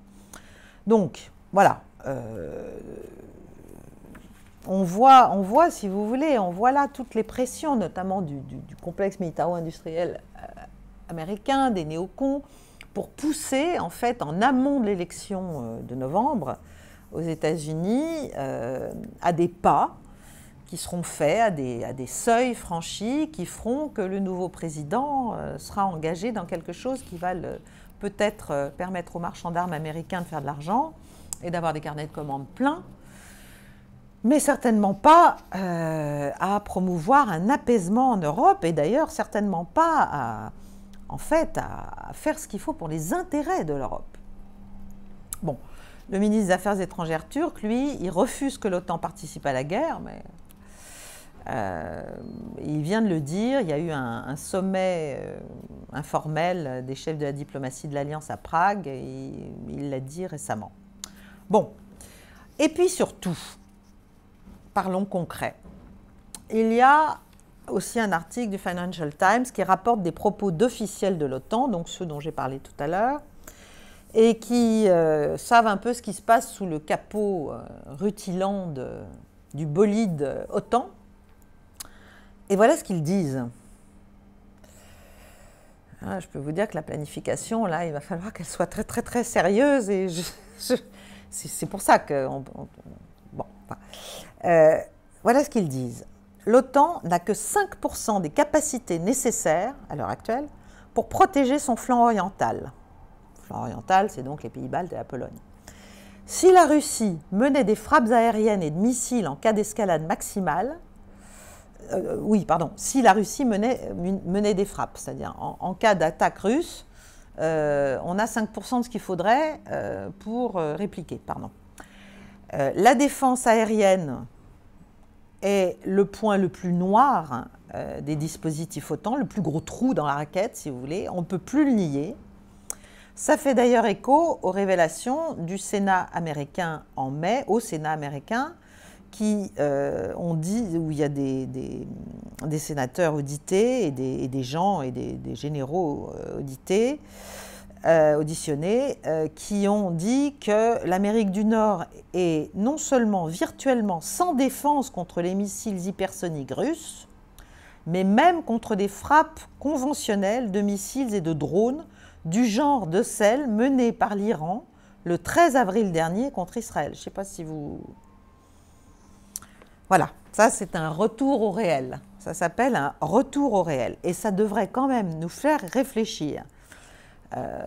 Donc, voilà. Euh, on, voit, si vous voulez, on voit là toutes les pressions, notamment du, du complexe militaro-industriel américain, des néocons, pour pousser, en fait, en amont de l'élection de novembre, aux États-Unis euh, à des pas qui seront faits, à des, à des, seuils franchis qui feront que le nouveau président euh, sera engagé dans quelque chose qui va peut-être euh, permettre aux marchands d'armes américains de faire de l'argent et d'avoir des carnets de commandes pleins, mais certainement pas à promouvoir un apaisement en Europe et d'ailleurs certainement pas à, en fait, à faire ce qu'il faut pour les intérêts de l'Europe. Bon, le ministre des Affaires étrangères turc, lui, il refuse que l'OTAN participe à la guerre, mais euh, il vient de le dire, il y a eu un, sommet euh, informel des chefs de la diplomatie de l'Alliance à Prague, et il l'a dit récemment. Bon, et puis surtout, parlons concret. Il y a aussi un article du Financial Times qui rapporte des propos d'officiels de l'OTAN, donc ceux dont j'ai parlé tout à l'heure, et qui euh, savent un peu ce qui se passe sous le capot euh, rutilant du bolide euh, OTAN. Et voilà ce qu'ils disent. Ah, je peux vous dire que la planification, là, il va falloir qu'elle soit très, très, très sérieuse. Et c'est pour ça que... bon, voilà ce qu'ils disent. L'OTAN n'a que 5% des capacités nécessaires, à l'heure actuelle, pour protéger son flanc oriental flanc c'est donc les pays baltes et la Pologne. Si la Russie menait des frappes aériennes et de missiles en cas d'escalade maximale, euh, oui, pardon, si la Russie menait, menait des frappes, c'est-à-dire en, cas d'attaque russe, euh, on a 5% de ce qu'il faudrait euh, pour répliquer. Pardon. la défense aérienne est le point le plus noir des dispositifs OTAN, le plus gros trou dans la raquette, si vous voulez. On ne peut plus le nier. Ça fait d'ailleurs écho aux révélations du Sénat américain en mai, au Sénat américain, qui euh, dit, où il y a des, sénateurs audités et des, gens et des, généraux euh, audités, euh, auditionnés, qui ont dit que l'Amérique du Nord est non seulement virtuellement sans défense contre les missiles hypersoniques russes, mais même contre des frappes conventionnelles de missiles et de drones du genre de celle menée par l'Iran le 13 avril dernier contre Israël. Je ne sais pas si vous... Voilà, ça c'est un retour au réel. Ça s'appelle un retour au réel. Et ça devrait quand même nous faire réfléchir. Euh,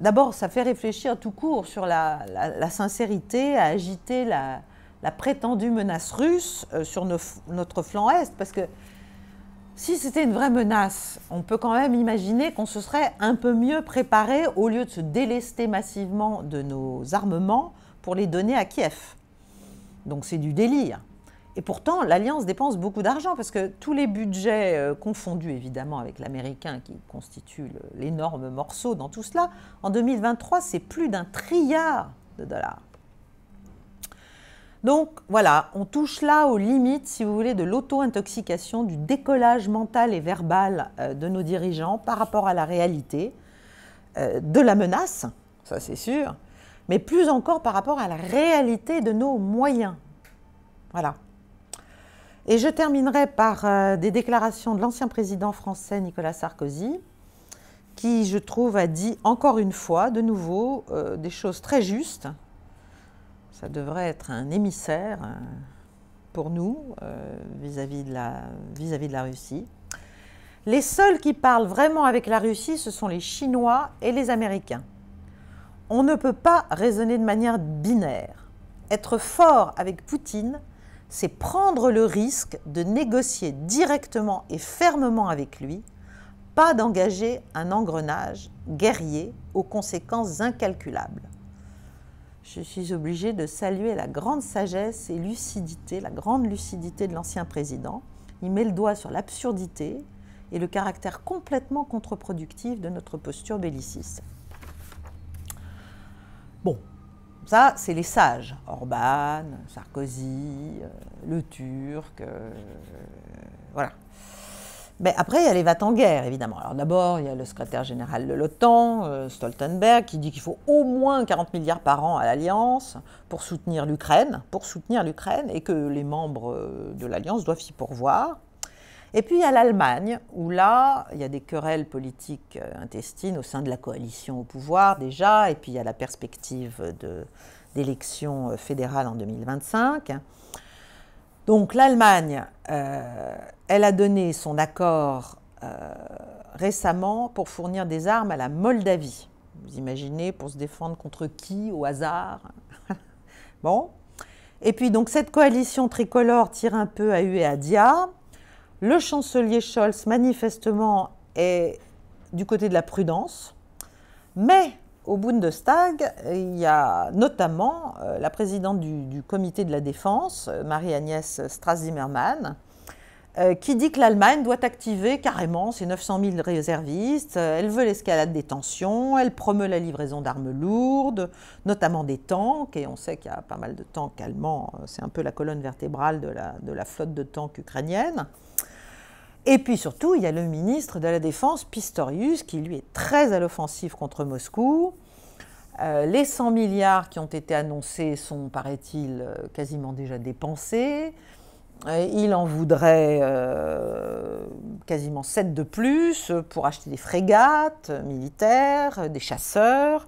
d'abord, ça fait réfléchir tout court sur la, sincérité à agiter la, prétendue menace russe euh, sur notre flanc est, parce que si c'était une vraie menace, on peut quand même imaginer qu'on se serait un peu mieux préparé au lieu de se délester massivement de nos armements pour les donner à Kiev. Donc c'est du délire. Et pourtant, l'Alliance dépense beaucoup d'argent parce que tous les budgets euh, confondus, évidemment, avec l'américain qui constitue l'énorme morceau dans tout cela, en 2023, c'est plus d'un triard de dollars. Donc voilà, on touche là aux limites, si vous voulez, de l'auto-intoxication, du décollage mental et verbal euh, de nos dirigeants par rapport à la réalité, euh, de la menace, ça c'est sûr, mais plus encore par rapport à la réalité de nos moyens. Voilà. Et je terminerai par euh, des déclarations de l'ancien président français Nicolas Sarkozy, qui, je trouve, a dit encore une fois, de nouveau, des choses très justes ça devrait être un émissaire euh, pour nous euh, vis-à-vis -vis de la Russie. Les seuls qui parlent vraiment avec la Russie, ce sont les Chinois et les Américains. On ne peut pas raisonner de manière binaire. Être fort avec Poutine, c'est prendre le risque de négocier directement et fermement avec lui, pas d'engager un engrenage guerrier aux conséquences incalculables je suis obligée de saluer la grande sagesse et lucidité, la grande lucidité de l'ancien président. Il met le doigt sur l'absurdité et le caractère complètement contre-productif de notre posture belliciste. Bon, ça, c'est les sages. Orban, Sarkozy, euh, le Turc, euh, voilà. Mais ben, après, il y a les va en guerre évidemment. Alors d'abord, il y a le secrétaire général de l'OTAN, euh, Stoltenberg, qui dit qu'il faut au moins 40 milliards par an à l'Alliance pour soutenir l'Ukraine, pour soutenir l'Ukraine, et que les membres euh, de l'Alliance doivent y pourvoir. Et puis il y a l'Allemagne, où là, il y a des querelles politiques euh, intestines au sein de la coalition au pouvoir déjà, et puis il y a la perspective d'élections fédérales en 2025. Donc l'Allemagne, euh, elle a donné son accord euh, récemment pour fournir des armes à la Moldavie. Vous imaginez, pour se défendre contre qui au hasard Bon. Et puis donc cette coalition tricolore tire un peu à U et à Dia. Le chancelier Scholz, manifestement, est du côté de la prudence. Mais au Bundestag, il y a notamment euh, la présidente du, comité de la défense, euh, Marie-Agnès Strass-Zimmermann, euh, qui dit que l'Allemagne doit activer carrément ses 900 000 réservistes, elle veut l'escalade des tensions, elle promeut la livraison d'armes lourdes, notamment des tanks, et on sait qu'il y a pas mal de tanks allemands, c'est un peu la colonne vertébrale de la, de la flotte de tanks ukrainienne. Et puis surtout, il y a le ministre de la Défense, Pistorius, qui lui est très à l'offensive contre Moscou. Euh, les 100 milliards qui ont été annoncés sont, paraît-il, euh, quasiment déjà dépensés. Euh, il en voudrait quasiment 7 de plus pour acheter des frégates militaires, des chasseurs.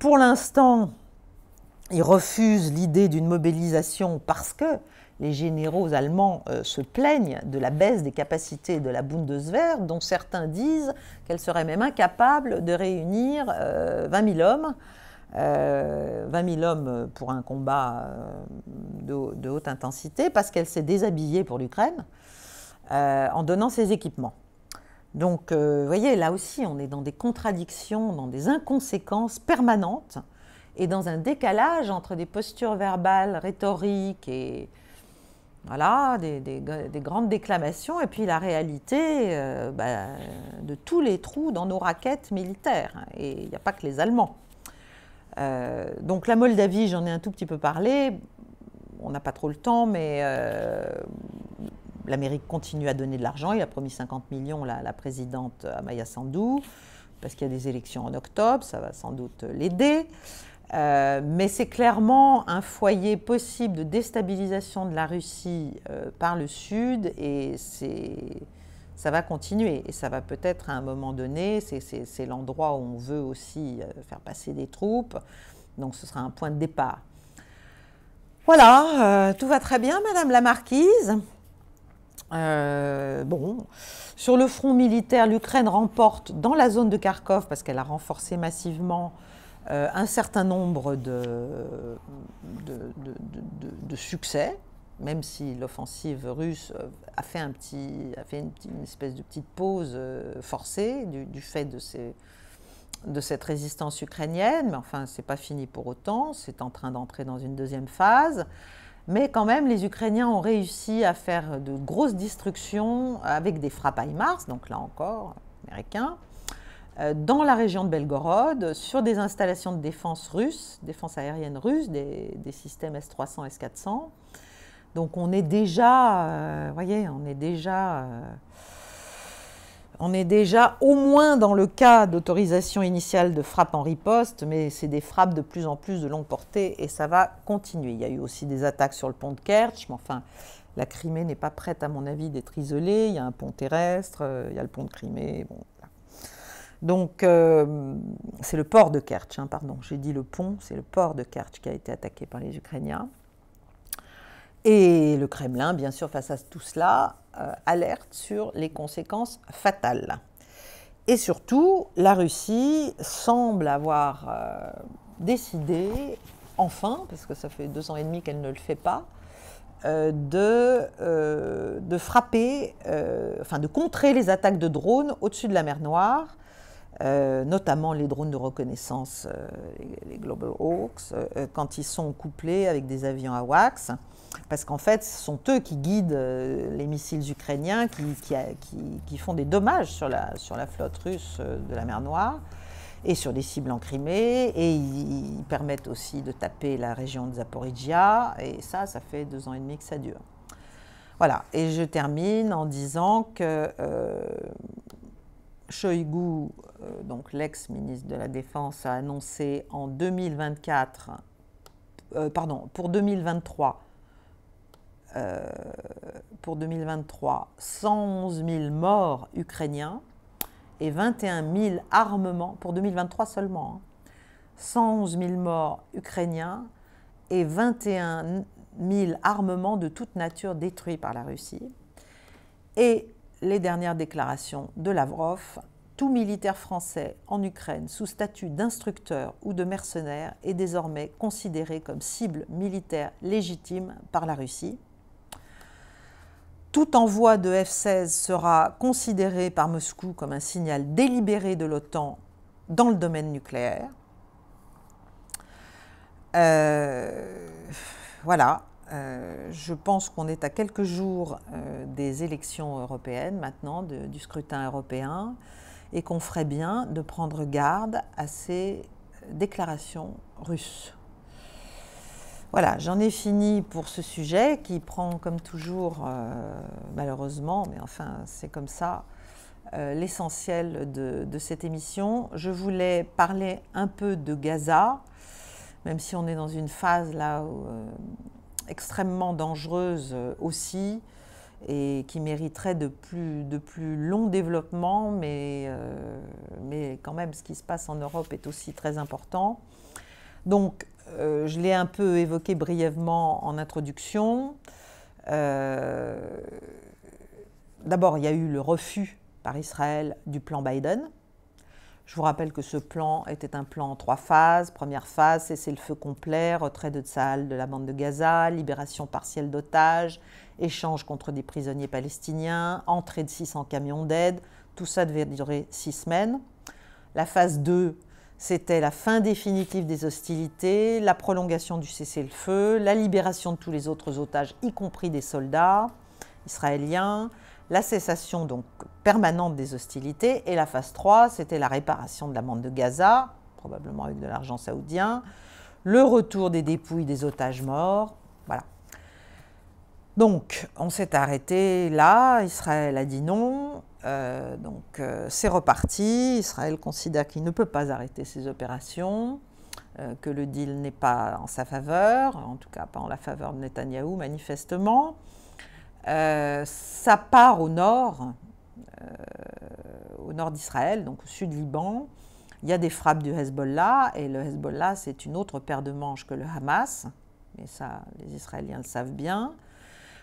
pour l'instant, il refuse l'idée d'une mobilisation parce que les généraux allemands euh, se plaignent de la baisse des capacités de la Bundeswehr, dont certains disent qu'elle serait même incapable de réunir 20 euh, 000 hommes. 20 euh, 000 hommes pour un combat de, de haute intensité, parce qu'elle s'est déshabillée pour l'Ukraine en donnant ses équipements. Donc, vous voyez, là aussi, on est dans des contradictions, dans des inconséquences permanentes et dans un décalage entre des postures verbales, rhétoriques et, voilà, des, grandes déclamations, et puis la réalité euh, bah, de tous les trous dans nos raquettes militaires. Hein, et il n'y a pas que les Allemands. Euh, donc la Moldavie, j'en ai un tout petit peu parlé. On n'a pas trop le temps, mais euh, l'Amérique continue à donner de l'argent. Il a promis 50 millions à la présidente Amaya Sandou, parce qu'il y a des élections en octobre, ça va sans doute l'aider. Euh, mais c'est clairement un foyer possible de déstabilisation de la Russie euh, par le Sud et ça va continuer. Et ça va peut-être à un moment donné, c'est l'endroit où on veut aussi euh, faire passer des troupes. Donc ce sera un point de départ. Voilà, tout va très bien, Madame la Marquise. bon, sur le front militaire, l'Ukraine remporte dans la zone de Kharkov, parce qu'elle a renforcé massivement euh, un certain nombre de, succès, même si l'offensive russe euh, a fait, un petit, a fait une, espèce de petite pause euh, forcée du, fait de, cette résistance ukrainienne, mais enfin, ce n'est pas fini pour autant, c'est en train d'entrer dans une deuxième phase. Mais quand même, les Ukrainiens ont réussi à faire de grosses destructions avec des frappes mars donc là encore, américains, euh, dans la région de Belgorod, sur des installations de défense russe, défense aérienne russe, des, systèmes S-300, S-400. Donc on est déjà, vous euh, voyez, on est déjà, euh, on est déjà au moins dans le cas d'autorisation initiale de frappe en riposte, mais c'est des frappes de plus en plus de longue portée et ça va continuer. Il y a eu aussi des attaques sur le pont de Kerch, mais enfin, la Crimée n'est pas prête, à mon avis, d'être isolée. Il y a un pont terrestre, il y a le pont de Crimée. Bon, donc, euh, c'est le port de Kerch, hein, pardon, j'ai dit le pont, c'est le port de Kerch qui a été attaqué par les Ukrainiens. Et le Kremlin, bien sûr, face à tout cela, euh, alerte sur les conséquences fatales. Et surtout, la Russie semble avoir euh, décidé, enfin, parce que ça fait deux ans et demi qu'elle ne le fait pas, de, de, frapper, enfin de contrer les attaques de drones au-dessus de la mer Noire euh, notamment les drones de reconnaissance, euh, les, Global Hawks, euh, quand ils sont couplés avec des avions à wax, parce qu'en fait, ce sont eux qui guident les missiles ukrainiens qui, qui, qui, font des dommages sur la, sur la flotte russe de la mer Noire et sur des cibles en Crimée, et ils, ils permettent aussi de taper la région de Zaporizhia, et ça, ça fait deux ans et demi que ça dure. Voilà, et je termine en disant que Shoigu, euh, donc l'ex-ministre de la Défense, a annoncé en 2024, euh, pardon, pour 2023, euh, pour 2023, 111 000 morts ukrainiens et 21 000 armements, pour 2023 seulement, 111 hein. 000 morts ukrainiens et 21 000 armements de toute nature détruits par la Russie. Et les dernières déclarations de Lavrov. Tout militaire français en Ukraine sous statut d'instructeur ou de mercenaire est désormais considéré comme cible militaire légitime par la Russie. Tout envoi de F-16 sera considéré par Moscou comme un signal délibéré de l'OTAN dans le domaine nucléaire. Euh, voilà, euh, je pense qu'on est à quelques jours euh, des élections européennes maintenant, du scrutin européen, et qu'on ferait bien de prendre garde à ces déclarations russes. Voilà, j'en ai fini pour ce sujet qui prend comme toujours, euh, malheureusement, mais enfin c'est comme ça, l'essentiel de, de, cette émission. Je voulais parler un peu de Gaza, même si on est dans une phase là où extrêmement dangereuse euh, aussi et qui mériterait de plus, de plus longs développements, mais, euh, mais quand même ce qui se passe en Europe est aussi très important. Donc, euh, je l'ai un peu évoqué brièvement en introduction. D'abord, il y a eu le refus par Israël du plan Biden, je vous rappelle que ce plan était un plan en trois phases. Première phase, cessez-le-feu complet, retrait de Tsahal de la bande de Gaza, libération partielle d'otages, échange contre des prisonniers palestiniens, entrée de 600 camions d'aide. Tout ça devait durer six semaines. La phase 2, c'était la fin définitive des hostilités, la prolongation du cessez-le-feu, la libération de tous les autres otages, y compris des soldats israéliens, la cessation donc permanente des hostilités et la phase 3, c'était la réparation de la bande de Gaza, probablement avec de l'argent saoudien, le retour des dépouilles des otages morts, voilà. Donc, on s'est arrêté là, Israël a dit non, euh, donc euh, c'est reparti, Israël considère qu'il ne peut pas arrêter ses opérations, euh, que le deal n'est pas en sa faveur, en tout cas pas en la faveur de Netanyahou manifestement, euh, ça part au nord, euh, au nord d'Israël, donc au sud Liban. Il y a des frappes du Hezbollah, et le Hezbollah, c'est une autre paire de manches que le Hamas, mais ça, les Israéliens le savent bien.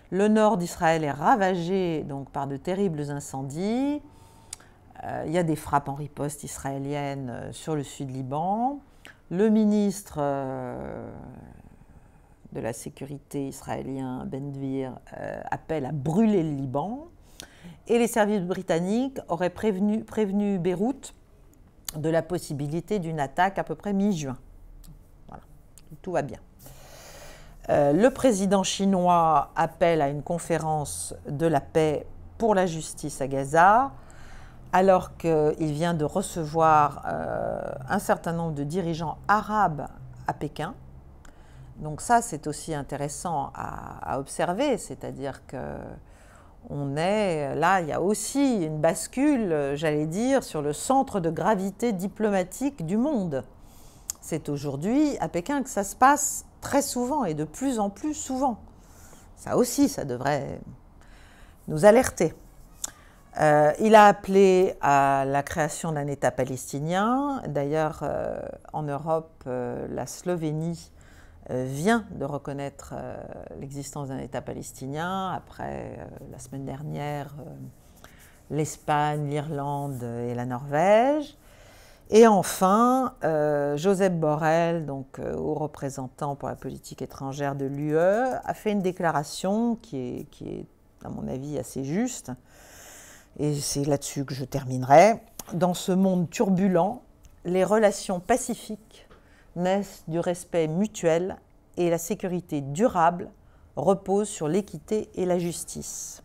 Le nord d'Israël est ravagé donc, par de terribles incendies. Euh, il y a des frappes en riposte israéliennes sur le sud Liban. Le ministre de la sécurité israélien ben Dvir, euh, appelle à brûler le Liban. Et les services britanniques auraient prévenu, prévenu Beyrouth de la possibilité d'une attaque à peu près mi-juin. Voilà, tout va bien. Euh, le président chinois appelle à une conférence de la paix pour la justice à Gaza, alors qu'il vient de recevoir euh, un certain nombre de dirigeants arabes à Pékin donc ça, c'est aussi intéressant à, observer, c'est-à-dire que on est là, il y a aussi une bascule, j'allais dire, sur le centre de gravité diplomatique du monde. C'est aujourd'hui à Pékin que ça se passe très souvent et de plus en plus souvent. Ça aussi, ça devrait nous alerter. Euh, il a appelé à la création d'un État palestinien. D'ailleurs, euh, en Europe, euh, la Slovénie euh, vient de reconnaître euh, l'existence d'un État palestinien après euh, la semaine dernière l'Espagne, l'Irlande et la Norvège. Et enfin, Joseph Borrell, donc haut représentant pour la politique étrangère de l'UE, a fait une déclaration qui est, qui est, à mon avis, assez juste. Et c'est là-dessus que je terminerai. Dans ce monde turbulent, les relations pacifiques naissent du respect mutuel et la sécurité durable repose sur l'équité et la justice.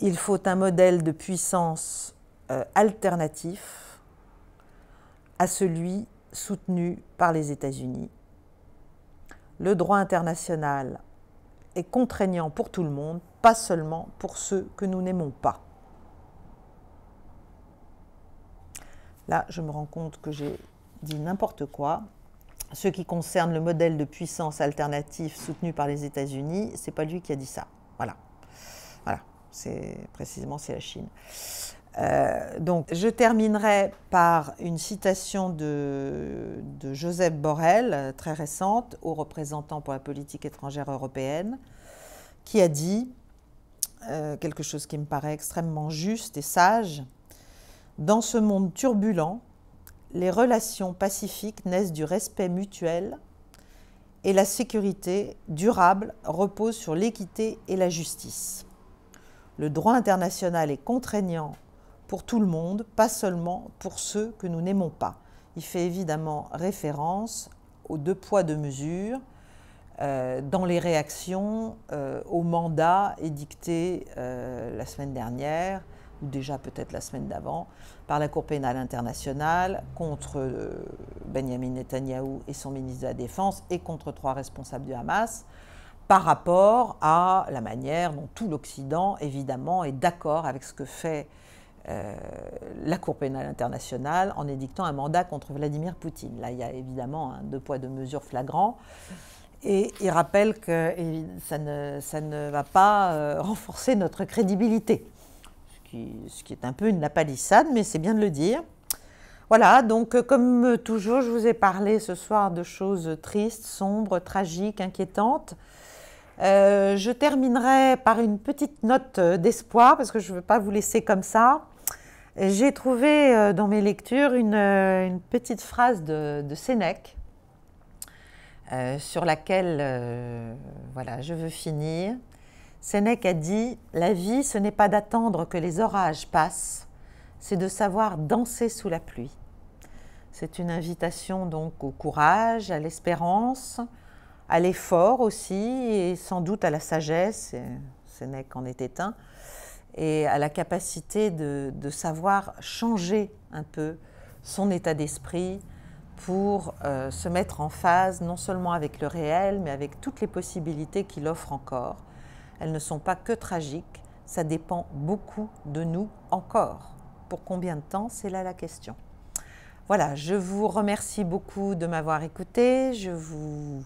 Il faut un modèle de puissance euh, alternatif à celui soutenu par les États-Unis. Le droit international est contraignant pour tout le monde, pas seulement pour ceux que nous n'aimons pas. Là, je me rends compte que j'ai dit n'importe quoi. Ce qui concerne le modèle de puissance alternatif soutenu par les États-Unis, c'est pas lui qui a dit ça. Voilà. Voilà. C'est précisément c'est la Chine. Euh, donc, je terminerai par une citation de, Joseph Borrell, très récente, haut représentant pour la politique étrangère européenne, qui a dit euh, quelque chose qui me paraît extrêmement juste et sage. Dans ce monde turbulent, les relations pacifiques naissent du respect mutuel et la sécurité durable repose sur l'équité et la justice. Le droit international est contraignant pour tout le monde, pas seulement pour ceux que nous n'aimons pas. Il fait évidemment référence aux deux poids, deux mesures euh, dans les réactions euh, au mandat édicté euh, la semaine dernière déjà peut-être la semaine d'avant, par la Cour pénale internationale contre euh, Benjamin Netanyahou et son ministre de la Défense et contre trois responsables du Hamas par rapport à la manière dont tout l'Occident, évidemment, est d'accord avec ce que fait euh, la Cour pénale internationale en édictant un mandat contre Vladimir Poutine. Là, il y a évidemment un deux poids, deux mesures flagrant. Et il rappelle que ça ne, va pas euh, renforcer notre crédibilité ce qui est un peu une lapalissade, mais c'est bien de le dire. Voilà, donc euh, comme euh, toujours, je vous ai parlé ce soir de choses tristes, sombres, tragiques, inquiétantes. Euh, je terminerai par une petite note d'espoir, parce que je ne veux pas vous laisser comme ça. J'ai trouvé dans mes lectures une, petite phrase de, Sénèque sur laquelle voilà, je veux finir. Sénèque a dit La vie, ce n'est pas d'attendre que les orages passent, c'est de savoir danser sous la pluie. C'est une invitation donc au courage, à l'espérance, à l'effort aussi, et sans doute à la sagesse, Sénèque en était éteint, et à la capacité de, savoir changer un peu son état d'esprit pour euh, se mettre en phase non seulement avec le réel, mais avec toutes les possibilités qu'il offre encore. Elles ne sont pas que tragiques, ça dépend beaucoup de nous encore. Pour combien de temps C'est là la question. Voilà, je vous remercie beaucoup de m'avoir écouté. Je vous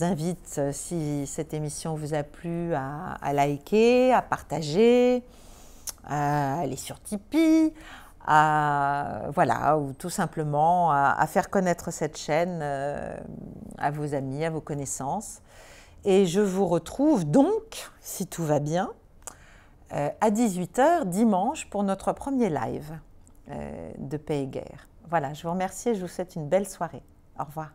invite, euh, si cette émission vous a plu, à, liker, à partager, à aller sur Tipeee, à, voilà, ou tout simplement à, faire connaître cette chaîne euh, à vos amis, à vos connaissances. Et je vous retrouve donc, si tout va bien, euh, à 18h dimanche pour notre premier live euh, de Paix et Guerre. Voilà, je vous remercie et je vous souhaite une belle soirée. Au revoir.